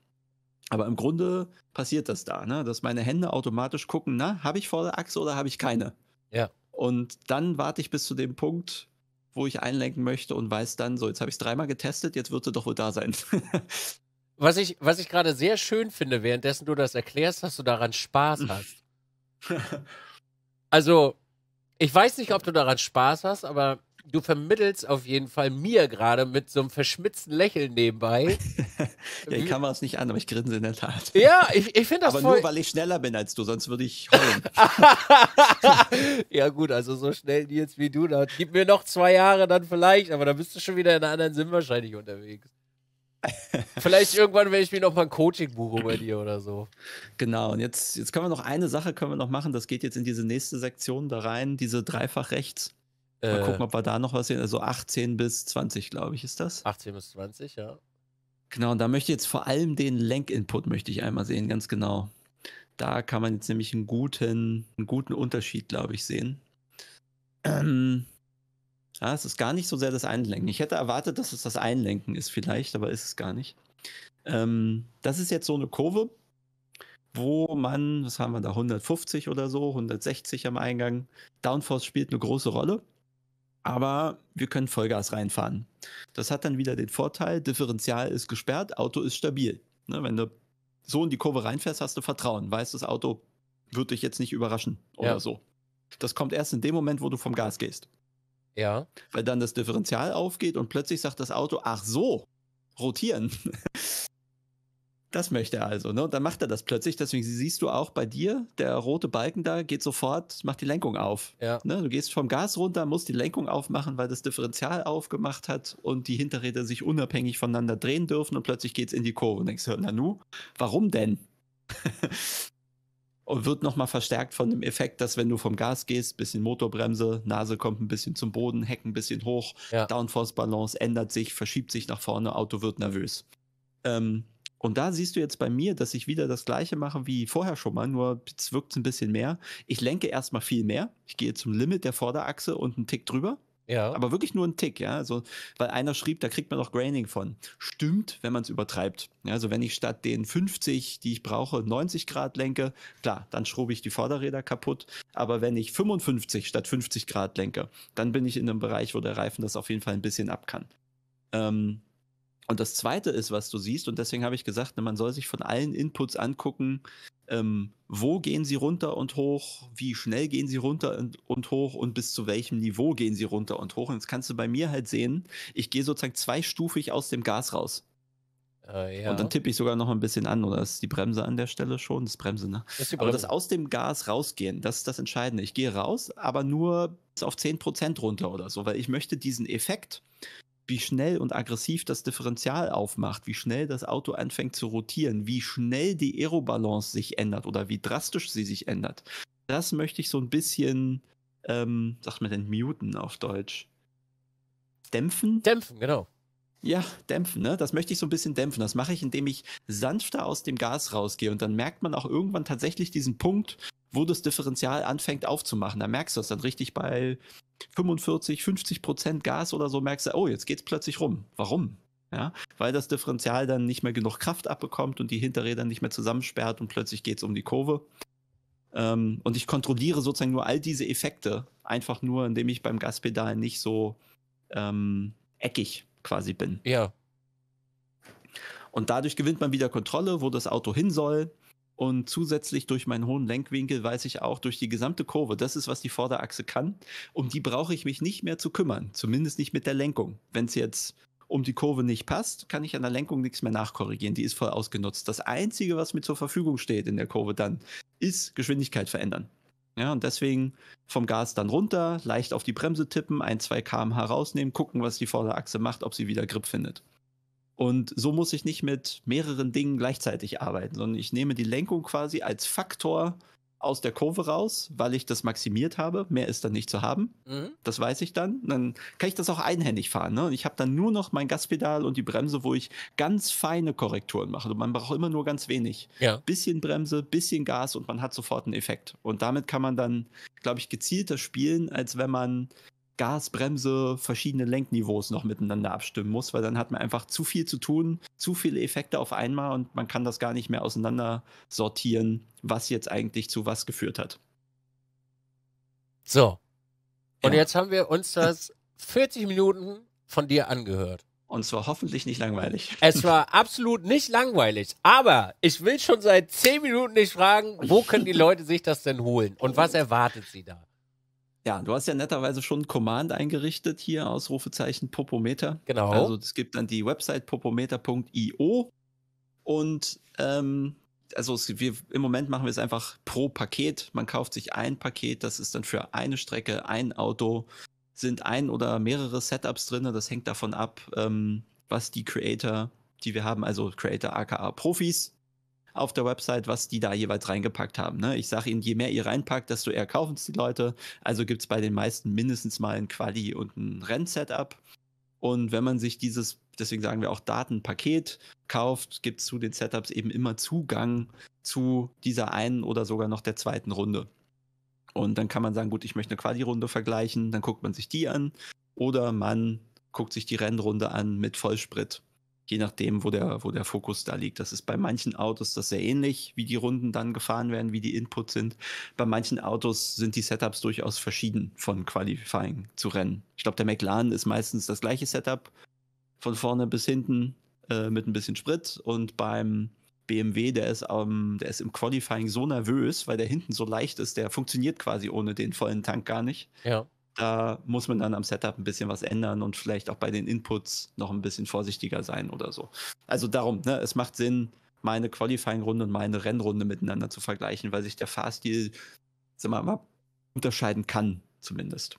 [SPEAKER 1] Aber im Grunde passiert das da, ne? dass meine Hände automatisch gucken, na, habe ich Vorderachse oder habe ich keine? Ja. Und dann warte ich bis zu dem Punkt, wo ich einlenken möchte und weiß dann,
[SPEAKER 2] so, jetzt habe ich es dreimal getestet, jetzt wird sie doch wohl da sein. [LAUGHS] was ich, was ich gerade sehr schön finde, währenddessen du das erklärst, dass du daran Spaß [LAUGHS] hast. also, ich weiß nicht, ob du daran Spaß hast, aber du vermittelst auf jeden Fall mir gerade mit so einem verschmitzten Lächeln nebenbei. [LAUGHS] ja, ich kann es nicht an, aber ich grinse in der Tat. Ja, ich, ich finde das aber voll... nur, weil ich schneller bin als du, sonst würde ich heulen. [LAUGHS] ja gut, also so schnell Nils wie du, da gib mir noch zwei Jahre dann vielleicht, aber dann bist du schon wieder in einer anderen Sinn wahrscheinlich unterwegs. [LAUGHS] Vielleicht irgendwann wenn ich mir noch mal ein Coaching buche
[SPEAKER 1] bei dir oder so. Genau, und jetzt, jetzt können wir noch eine Sache können wir noch machen, das geht jetzt in diese nächste Sektion da rein, diese dreifach rechts. Mal äh, gucken, ob wir da noch was sehen. Also 18 bis 20,
[SPEAKER 2] glaube ich, ist das. 18 bis 20, ja.
[SPEAKER 1] Genau, und da möchte ich jetzt vor allem den Lenk-Input möchte ich einmal sehen, ganz genau. Da kann man jetzt nämlich einen guten, einen guten Unterschied, glaube ich, sehen. Ähm, ja, es ist gar nicht so sehr das Einlenken. Ich hätte erwartet, dass es das Einlenken ist vielleicht, aber ist es gar nicht. Ähm, das ist jetzt so eine Kurve, wo man, was haben wir da, 150 oder so, 160 am Eingang. Downforce spielt eine große Rolle aber wir können Vollgas reinfahren. Das hat dann wieder den Vorteil, Differential ist gesperrt, Auto ist stabil. Ne, wenn du so in die Kurve reinfährst, hast du Vertrauen, weißt, das Auto wird dich jetzt nicht überraschen oder ja. so. Das kommt erst in dem Moment, wo du vom Gas gehst. Ja. Weil dann das Differential aufgeht und plötzlich sagt das Auto, ach so, rotieren. Das möchte er also, ne? Und dann macht er das plötzlich. Deswegen siehst du auch bei dir, der rote Balken da geht sofort, macht die Lenkung auf. Ja. Ne? Du gehst vom Gas runter, musst die Lenkung aufmachen, weil das Differential aufgemacht hat und die Hinterräder sich unabhängig voneinander drehen dürfen und plötzlich geht es in die Kurve. Und denkst du, Nanu, warum denn? [LAUGHS] und wird nochmal verstärkt von dem Effekt, dass wenn du vom Gas gehst, bisschen Motorbremse, Nase kommt ein bisschen zum Boden, Heck ein bisschen hoch, ja. Downforce-Balance ändert sich, verschiebt sich nach vorne, Auto wird nervös. Ähm, und da siehst du jetzt bei mir, dass ich wieder das gleiche mache wie vorher schon mal, nur jetzt wirkt es ein bisschen mehr. Ich lenke erstmal viel mehr. Ich gehe zum Limit der Vorderachse und einen Tick drüber. Ja. Aber wirklich nur einen Tick, ja. Also, weil einer schrieb, da kriegt man doch Graining von. Stimmt, wenn man es übertreibt. Ja, also wenn ich statt den 50, die ich brauche, 90 Grad lenke, klar, dann schrobe ich die Vorderräder kaputt. Aber wenn ich 55 statt 50 Grad lenke, dann bin ich in einem Bereich, wo der Reifen das auf jeden Fall ein bisschen ab kann. Ähm, und das Zweite ist, was du siehst, und deswegen habe ich gesagt, ne, man soll sich von allen Inputs angucken, ähm, wo gehen sie runter und hoch, wie schnell gehen sie runter und, und, hoch und bis zu welchem Niveau gehen sie runter und hoch. Und das kannst du bei mir halt sehen, ich gehe sozusagen zweistufig aus dem Gas raus. Äh, ja. Und dann tippe ich sogar noch ein bisschen an, oder ist die Bremse an der Stelle schon? Das Bremse, ne? Das aber das aus dem Gas rausgehen, das ist das Entscheidende. Ich gehe raus, aber nur bis auf 10% runter oder so, weil ich möchte diesen Effekt wie schnell und aggressiv das Differential aufmacht, wie schnell das Auto anfängt zu rotieren, wie schnell die Aerobalance sich ändert oder wie drastisch sie sich ändert. Das möchte ich so ein bisschen, ähm, sagt man denn, muten auf Deutsch. Dämpfen? Dämpfen, genau. Ja, dämpfen, ne? Das möchte ich so ein bisschen dämpfen. Das mache ich, indem ich sanfter aus dem Gas rausgehe. Und dann merkt man auch irgendwann tatsächlich diesen Punkt, wo das Differential anfängt aufzumachen. Da merkst du es dann richtig bei 45, 50 Prozent Gas oder so merkst du, oh, jetzt geht es plötzlich rum. Warum? Ja, weil das Differential dann nicht mehr genug Kraft abbekommt und die Hinterräder nicht mehr zusammensperrt und plötzlich geht es um die Kurve. Ähm, und ich kontrolliere sozusagen nur all diese Effekte, einfach nur, indem ich beim Gaspedal nicht so ähm, eckig quasi bin. Ja. Und dadurch gewinnt man wieder Kontrolle, wo das Auto hin soll. Und zusätzlich durch meinen hohen Lenkwinkel weiß ich auch durch die gesamte Kurve, das ist, was die Vorderachse kann. Um die brauche ich mich nicht mehr zu kümmern, zumindest nicht mit der Lenkung. Wenn es jetzt um die Kurve nicht passt, kann ich an der Lenkung nichts mehr nachkorrigieren. Die ist voll ausgenutzt. Das Einzige, was mir zur Verfügung steht in der Kurve dann, ist Geschwindigkeit verändern. Ja, und deswegen vom Gas dann runter, leicht auf die Bremse tippen, ein, zwei km/h rausnehmen, gucken, was die Vorderachse macht, ob sie wieder Grip findet. Und so muss ich nicht mit mehreren Dingen gleichzeitig arbeiten, sondern ich nehme die Lenkung quasi als Faktor aus der Kurve raus, weil ich das maximiert habe. Mehr ist dann nicht zu haben. Mhm. Das weiß ich dann. Dann kann ich das auch einhändig fahren. Ne? Und ich habe dann nur noch mein Gaspedal und die Bremse, wo ich ganz feine Korrekturen mache. Also man braucht immer nur ganz wenig. Ja. Bisschen Bremse, bisschen Gas und man hat sofort einen Effekt. Und damit kann man dann, glaube ich, gezielter spielen, als wenn man Gas, Bremse, verschiedene Lenkniveaus noch miteinander abstimmen muss, weil dann hat man einfach zu viel zu tun, zu viele Effekte auf einmal und man kann das gar nicht mehr auseinander sortieren, was jetzt eigentlich zu was geführt hat. So. Und ja. jetzt
[SPEAKER 2] haben wir uns das 40 [LAUGHS] Minuten von dir angehört. Und zwar hoffentlich nicht langweilig. Es war absolut nicht langweilig. Aber ich will schon seit 10 Minuten nicht fragen, wo können die [LAUGHS] Leute sich das denn holen? Und was erwartet sie da?
[SPEAKER 1] Ja, du hast ja netterweise schon ein Command eingerichtet hier, Ausrufezeichen Popometer. Genau. Also es gibt dann die Website popometer.io und ähm, also es, wir, im Moment machen wir es einfach pro Paket. Man kauft sich ein Paket, das ist dann für eine Strecke, ein Auto, sind ein oder mehrere Setups drin. Das hängt davon ab, ähm, was die Creator, die wir haben, also Creator aka Profis, auf der Website, was die da jeweils reingepackt haben. Ne? Ich sage Ihnen, je mehr ihr reinpackt, desto eher kaufen es die Leute. Also gibt es bei den meisten mindestens mal ein Quali und ein Rennsetup. Und wenn man sich dieses, deswegen sagen wir auch Datenpaket kauft, gibt es zu den Setups eben immer Zugang zu dieser einen oder sogar noch der zweiten Runde. Und dann kann man sagen, gut, ich möchte eine Quali-Runde vergleichen, dann guckt man sich die an. Oder man guckt sich die Rennrunde an mit Vollsprit je nachdem, wo der, wo der Fokus da liegt. Das ist bei manchen Autos das sehr ähnlich, wie die Runden dann gefahren werden, wie die Inputs sind. Bei manchen Autos sind die Setups durchaus verschieden von Qualifying zu Rennen. Ich glaube, der McLaren ist meistens das gleiche Setup von vorne bis hinten äh, mit ein bisschen Sprit und beim BMW, der ist, ähm, der ist im Qualifying so nervös, weil der hinten so leicht ist, der funktioniert quasi ohne den vollen Tank gar nicht. Ja da muss man dann am Setup ein bisschen was ändern und vielleicht auch bei den Inputs noch ein bisschen vorsichtiger sein oder so. Also darum, ne, es macht Sinn, meine Qualifying-Runde und meine Rennrunde miteinander zu vergleichen, weil sich der Fahrstil sag mal, unterscheiden kann, zumindest.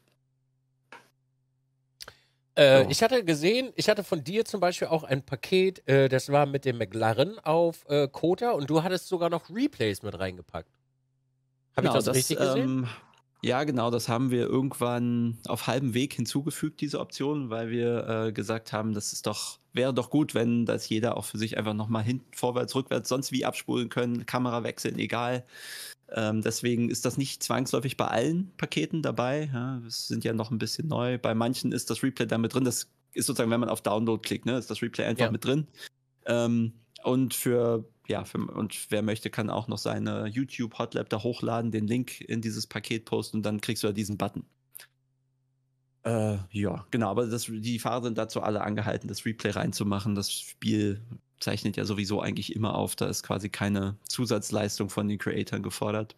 [SPEAKER 2] Äh, oh. Ich hatte gesehen, ich hatte von dir zum Beispiel auch ein Paket, äh, das war mit dem McLaren auf äh, Kota und du hattest sogar noch Replays mit reingepackt. Habe genau, ich das, das richtig gesehen? Ähm, ja, genau,
[SPEAKER 1] das haben wir irgendwann auf halbem Weg hinzugefügt, diese Option, weil wir äh, gesagt haben, das ist doch, wäre doch gut, wenn das jeder auch für sich einfach nochmal hin, vorwärts, rückwärts, sonst wie abspulen können, Kamera wechseln, egal. Ähm, deswegen ist das nicht zwangsläufig bei allen Paketen dabei. Ja, es sind ja noch ein bisschen neu. Bei manchen ist das Replay damit drin. Das ist sozusagen, wenn man auf Download klickt, ne, ist das Replay einfach ja. mit drin. Ähm, und für ja, für, und wer möchte, kann auch noch seine YouTube Hotlab da hochladen, den Link in dieses Paket posten und dann kriegst du da diesen Button. Äh, ja, genau, aber das, die Fahrer sind dazu alle angehalten, das Replay reinzumachen. Das Spiel zeichnet ja sowieso eigentlich immer auf, da ist quasi keine Zusatzleistung von den Creatoren gefordert.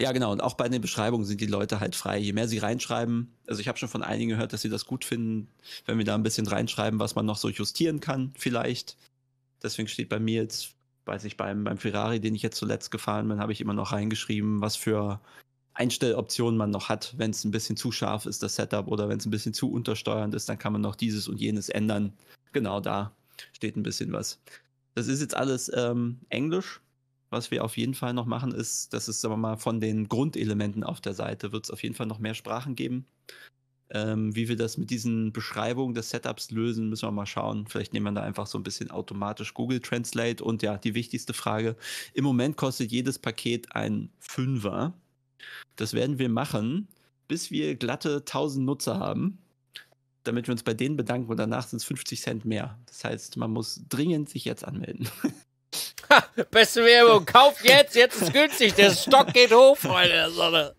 [SPEAKER 1] Ja, genau. Und auch bei den Beschreibungen sind die Leute halt frei. Je mehr sie reinschreiben, also ich habe schon von einigen gehört, dass sie das gut finden, wenn wir da ein bisschen reinschreiben, was man noch so justieren kann, vielleicht. Deswegen steht bei mir jetzt, weiß ich, beim, beim Ferrari, den ich jetzt zuletzt gefahren bin, habe ich immer noch reingeschrieben, was für Einstelloptionen man noch hat. Wenn es ein bisschen zu scharf ist, das Setup, oder wenn es ein bisschen zu untersteuernd ist, dann kann man noch dieses und jenes ändern. Genau da steht ein bisschen was. Das ist jetzt alles ähm, Englisch. Was wir auf jeden Fall noch machen, ist, dass es, sagen wir mal, von den Grundelementen auf der Seite wird es auf jeden Fall noch mehr Sprachen geben. Ähm, wie wir das mit diesen Beschreibungen des Setups lösen, müssen wir mal schauen. Vielleicht nehmen wir da einfach so ein bisschen automatisch Google Translate. Und ja, die wichtigste Frage: Im Moment kostet jedes Paket ein Fünfer. Das werden wir machen, bis wir glatte 1000 Nutzer haben, damit wir uns bei denen bedanken. Und danach sind es 50 Cent mehr. Das heißt, man muss dringend sich jetzt anmelden.
[SPEAKER 2] Ha, beste Werbung, kauft jetzt, jetzt ist günstig, der Stock geht hoch, Freunde der Sonne.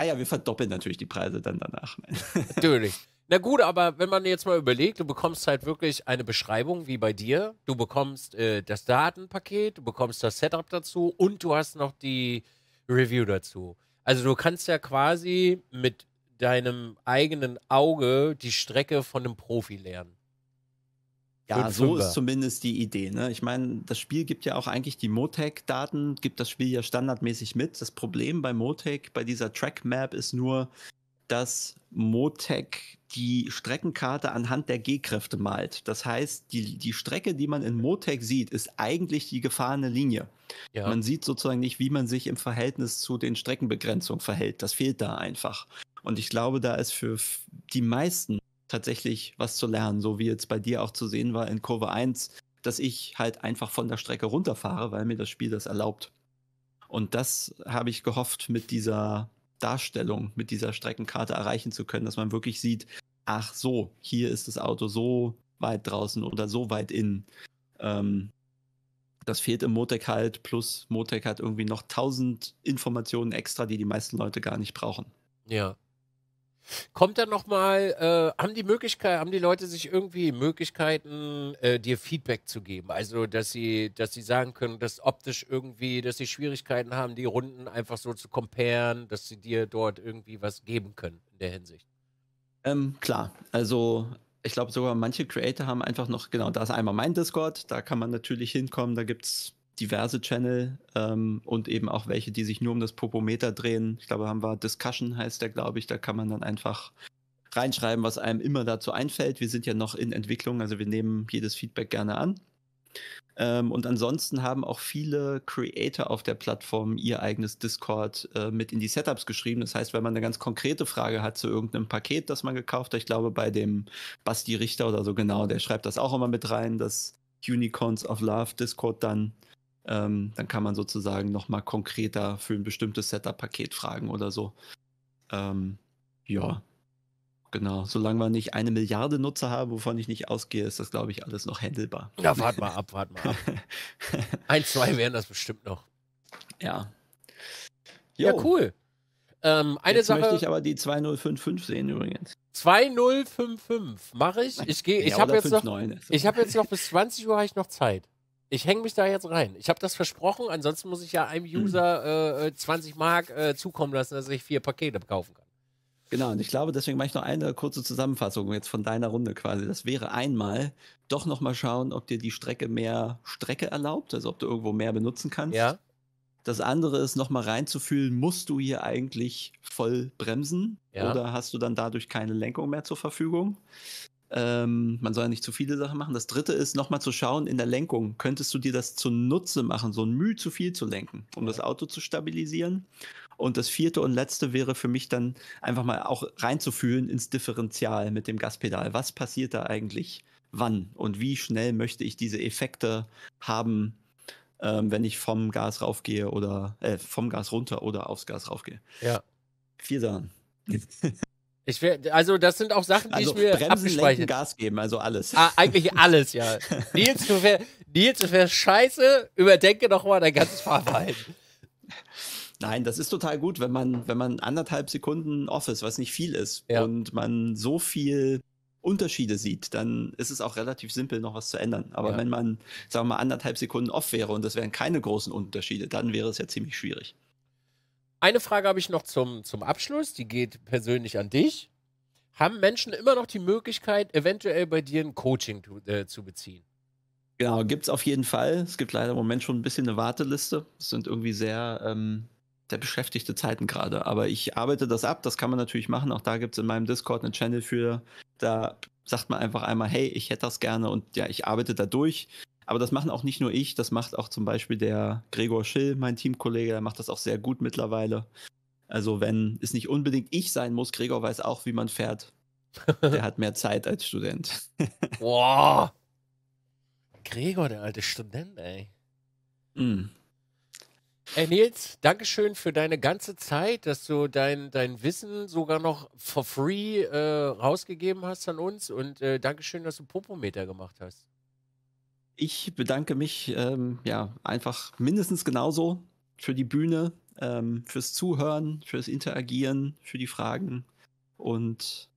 [SPEAKER 2] Ah ja, wir verdoppeln natürlich die Preise dann danach. [LAUGHS] natürlich. Na gut, aber wenn man jetzt mal überlegt, du bekommst halt wirklich eine Beschreibung wie bei dir. Du bekommst äh, das Datenpaket, du bekommst das Setup dazu und du hast noch die Review dazu. Also du kannst ja quasi mit deinem eigenen Auge die Strecke von einem Profi lernen. Ja, so ist
[SPEAKER 1] zumindest die Idee. Ne? Ich meine, das Spiel gibt ja auch eigentlich die Motec-Daten, gibt das Spiel ja standardmäßig mit. Das Problem bei Motec, bei dieser Track-Map ist nur, dass Motec die Streckenkarte anhand der G-Kräfte malt. Das heißt, die, die Strecke, die man in Motec sieht, ist eigentlich die gefahrene Linie. Ja. Man sieht sozusagen nicht, wie man sich im Verhältnis zu den Streckenbegrenzungen verhält. Das fehlt da einfach. Und ich glaube, da ist für die meisten tatsächlich was zu lernen, so wie jetzt bei dir auch zu sehen war in Kurve 1, dass ich halt einfach von der Strecke runterfahre, weil mir das Spiel das erlaubt. Und das habe ich gehofft, mit dieser Darstellung, mit dieser Streckenkarte erreichen zu können, dass man wirklich sieht, ach so, hier ist das Auto so weit draußen oder so weit innen. Ähm, das fehlt im Motec halt, plus Motec hat irgendwie noch tausend Informationen extra, die die meisten Leute gar nicht brauchen.
[SPEAKER 2] Ja, Kommt dann nochmal, äh, haben die Möglichkeit, haben die Leute sich irgendwie Möglichkeiten, äh, dir Feedback zu geben? Also, dass sie, dass sie sagen können, dass optisch irgendwie, dass sie Schwierigkeiten haben, die Runden einfach so zu comparen, dass sie dir dort irgendwie was geben können in der Hinsicht?
[SPEAKER 1] Ähm, klar, also ich glaube sogar manche Creator haben einfach noch, genau, da ist einmal mein Discord, da kann man natürlich hinkommen, da gibt es diverse Channel ähm, und eben auch welche, die sich nur um das Popometer drehen. Ich glaube, haben wir Discussion heißt der, glaube ich. Da kann man dann einfach reinschreiben, was einem immer dazu einfällt. Wir sind ja noch in Entwicklung, also wir nehmen jedes Feedback gerne an. Ähm, und ansonsten haben auch viele Creator auf der Plattform ihr eigenes Discord äh, mit in die Setups geschrieben. Das heißt, wenn man eine ganz konkrete Frage hat zu irgendeinem Paket, das man gekauft hat, ich glaube bei dem Basti Richter oder so genau, der schreibt das auch immer mit rein, das Unicorns of Love Discord dann ähm, dann kann man sozusagen nochmal konkreter für ein bestimmtes Setup-Paket fragen oder so. Ähm, ja, genau. Solange wir nicht eine Milliarde Nutzer haben, wovon ich nicht ausgehe, ist das, glaube ich, alles noch handelbar. Ja, wart mal ab, wart mal ab. [LAUGHS] ein, zwei
[SPEAKER 2] wären das bestimmt noch. Ja. Jo. Ja, cool. Ähm, eine Jetzt Sache. möchte ich aber die 2055 sehen übrigens. 2055 mache ich. Ich gehe. Ich ja, habe jetzt 5, noch. Ich habe jetzt noch bis 20 Uhr habe ich noch Zeit. Ich hänge mich da jetzt rein. Ich habe das versprochen, ansonsten muss ich ja einem User äh, 20 äh, Mark äh, zukommen lassen, dass ich vier Pakete kaufen kann.
[SPEAKER 1] Genau, und ich glaube, deswegen mache ich noch eine kurze Zusammenfassung jetzt von deiner Runde quasi. Das wäre einmal doch nochmal schauen, ob dir die Strecke mehr Strecke erlaubt, also ob du irgendwo mehr benutzen kannst. Ja. Das andere ist nochmal reinzufühlen, musst du hier eigentlich voll bremsen ja. oder hast du dann dadurch keine Lenkung mehr zur Verfügung? Ähm, man soll ja nicht zu viele Sachen machen. Das dritte ist, nochmal zu schauen in der Lenkung. Könntest du dir das zunutze machen, so ein Mühe zu viel zu lenken, um ja. das Auto zu stabilisieren? Und das vierte und letzte wäre für mich dann einfach mal auch reinzufühlen ins Differential mit dem Gaspedal. Was passiert da eigentlich? Wann und wie schnell möchte ich diese Effekte haben, ähm, wenn ich vom Gas raufgehe oder äh, vom Gas runter oder aufs Gas raufgehe? Ja. Vier Sachen.
[SPEAKER 2] Ich wär, also das sind auch Sachen, die also ich mir Bremsen, abgespeichert. Lenken, Gas geben, also alles. Ah, eigentlich alles, ja. [LAUGHS] Nils, du wär, Nils, du wär scheiße, überdenke doch mal dein ganzes Fahrverhalten.
[SPEAKER 1] Nein, das ist total gut, wenn man, wenn man anderthalb Sekunden off ist, was nicht viel ist, ja. und man so viel Unterschiede sieht, dann ist es auch relativ simpel, noch was zu ändern. Aber ja. wenn man, sagen wir mal, anderthalb Sekunden off wäre und das
[SPEAKER 2] wären keine großen Unterschiede, dann wäre es ja ziemlich schwierig. Eine Frage habe ich noch zum, zum Abschluss, die geht persönlich an dich. Haben Menschen immer noch die Möglichkeit, eventuell bei dir ein Coaching zu, äh, zu beziehen? Genau, gibt es auf jeden Fall. Es gibt leider im Moment schon
[SPEAKER 1] ein bisschen eine Warteliste. Es sind irgendwie sehr, ähm, sehr beschäftigte Zeiten gerade. Aber ich arbeite das ab, das kann man natürlich machen. Auch da gibt es in meinem Discord einen Channel für. Da sagt man einfach einmal, hey, ich hätte das gerne und ja, ich arbeite da durch. Aber das machen auch nicht nur ich, das macht auch zum Beispiel der Gregor Schill, mein Teamkollege, der macht das auch sehr gut mittlerweile. Also wenn es nicht unbedingt ich sein muss, Gregor weiß auch, wie man fährt. [LAUGHS] Der hat mehr Zeit als Student.
[SPEAKER 2] [LAUGHS] Boah! Gregor, der alte Student, ey. Mm. Ey Nils, Dankeschön für deine ganze Zeit, dass du dein, dein Wissen sogar noch for free äh, rausgegeben hast an uns und äh, Dankeschön, dass du Popometer gemacht hast.
[SPEAKER 1] Ich bedanke mich ähm, ja einfach mindestens genauso für die Bühne, ähm, fürs Zuhören, fürs Interagieren, für die Fragen und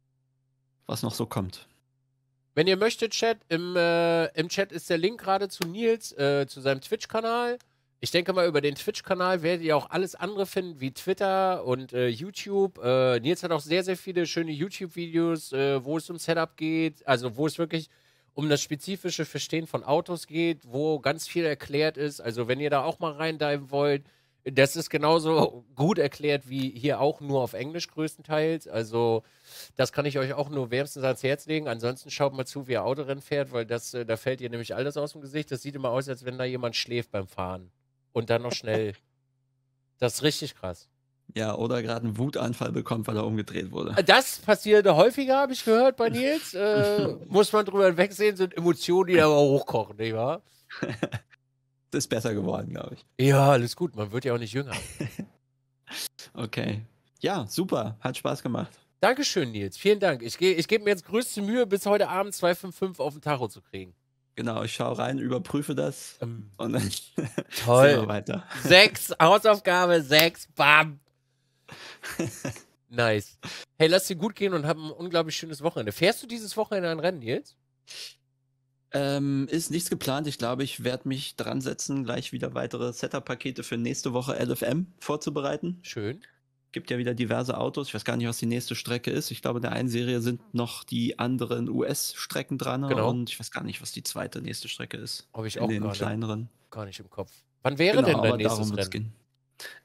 [SPEAKER 1] was noch so kommt.
[SPEAKER 2] Wenn ihr möchtet, Chat, im, äh, im Chat ist der Link gerade zu Nils, äh, zu seinem Twitch-Kanal. Ich denke mal, über den Twitch-Kanal werdet ihr auch alles andere finden, wie Twitter und äh, YouTube. Äh, Nils hat auch sehr, sehr viele schöne YouTube-Videos, äh, wo es um Setup geht, also wo es wirklich um das spezifische Verstehen von Autos geht, wo ganz viel erklärt ist. Also wenn ihr da auch mal reindiven wollt, das ist genauso gut erklärt wie hier auch nur auf Englisch größtenteils. Also das kann ich euch auch nur wärmstens ans Herz legen. Ansonsten schaut mal zu, wie ihr Autorennen fährt, weil das, äh, da fällt ihr nämlich alles aus dem Gesicht. Das sieht immer aus, als wenn da jemand schläft beim Fahren. Und dann noch schnell. Das ist richtig krass. Ja, oder gerade einen
[SPEAKER 1] Wutanfall bekommt, weil er umgedreht wurde. Äh,
[SPEAKER 2] das passiert häufiger, habe ich gehört bei Nils. [LAUGHS] Äh, muss man drüber hinwegsehen, sind Emotionen, die da aber hochkochen, nicht wahr? [LAUGHS] das ist besser geworden, glaube ich. Ja, alles gut, man wird ja auch nicht jünger. [LAUGHS] okay. Ja, super, hat Spaß gemacht. Dankeschön, Nils. Vielen Dank. Ich, ich gebe mir jetzt größte Mühe, bis heute Abend 255 auf den Tacho zu kriegen. Genau, ich
[SPEAKER 1] schaue rein, überprüfe das ähm,
[SPEAKER 2] und dann toll. sehen wir weiter. Sechs, Hausaufgabe, sechs, bam, [LAUGHS] nice. Hey, lass dir gut gehen und hab ein unglaublich schönes Wochenende. Fährst du dieses Wochenende ein Rennen, Nils? Ähm, ist nichts geplant. Ich glaube, ich werde mich dran setzen, gleich
[SPEAKER 1] wieder weitere Setup-Pakete für nächste Woche LFM vorzubereiten. Schön. Gibt ja wieder diverse Autos. Ich weiß gar nicht, was die nächste Strecke ist. Ich glaube, in der einen Serie sind noch die anderen US-Strecken dran. Genau. Und ich weiß gar nicht, was die zweite nächste Strecke ist. Habe ich in auch den gar kleineren. Gar nicht im Kopf. Wann wäre genau, denn dein nächstes Rennen? Gehen.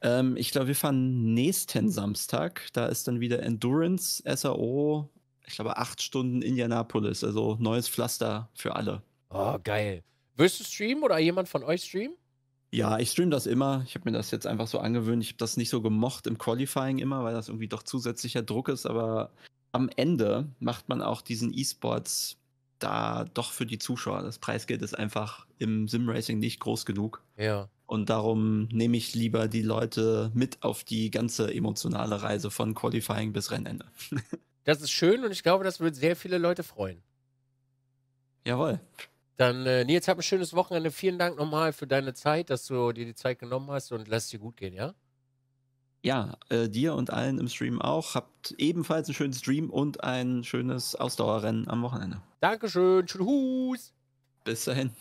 [SPEAKER 1] Ähm, ich glaube, wir fahren nächsten Samstag. Da ist dann wieder Endurance, SAO, ich glaube, acht Stunden Indianapolis. Also neues Pflaster für alle. Oh, geil. Wirst du streamen oder jemand von euch streamen? Ja, ich stream das immer. Ich habe mir das jetzt einfach so angewöhnt. Ich habe das nicht so gemocht im Qualifying immer, weil das irgendwie doch zusätzlicher Druck ist. Aber am Ende macht man auch diesen E-Sports da doch für die Zuschauer. Das Preisgeld ist einfach im Simracing nicht groß genug. Ja. Und darum nehme ich lieber die Leute mit auf die ganze emotionale Reise von Qualifying bis Rennende. [LAUGHS]
[SPEAKER 2] das ist schön und ich glaube, das wird sehr viele Leute freuen. Jawohl. Dann, äh, Nils, hab ein schönes Wochenende. Vielen Dank nochmal für deine Zeit, dass du dir die Zeit genommen hast und lass es dir gut gehen, ja?
[SPEAKER 1] Ja, äh, dir und allen im Stream auch. Habt ebenfalls einen schönen Stream und ein schönes Ausdauerrennen am Wochenende. Dankeschön. Tschüss. Bis dahin.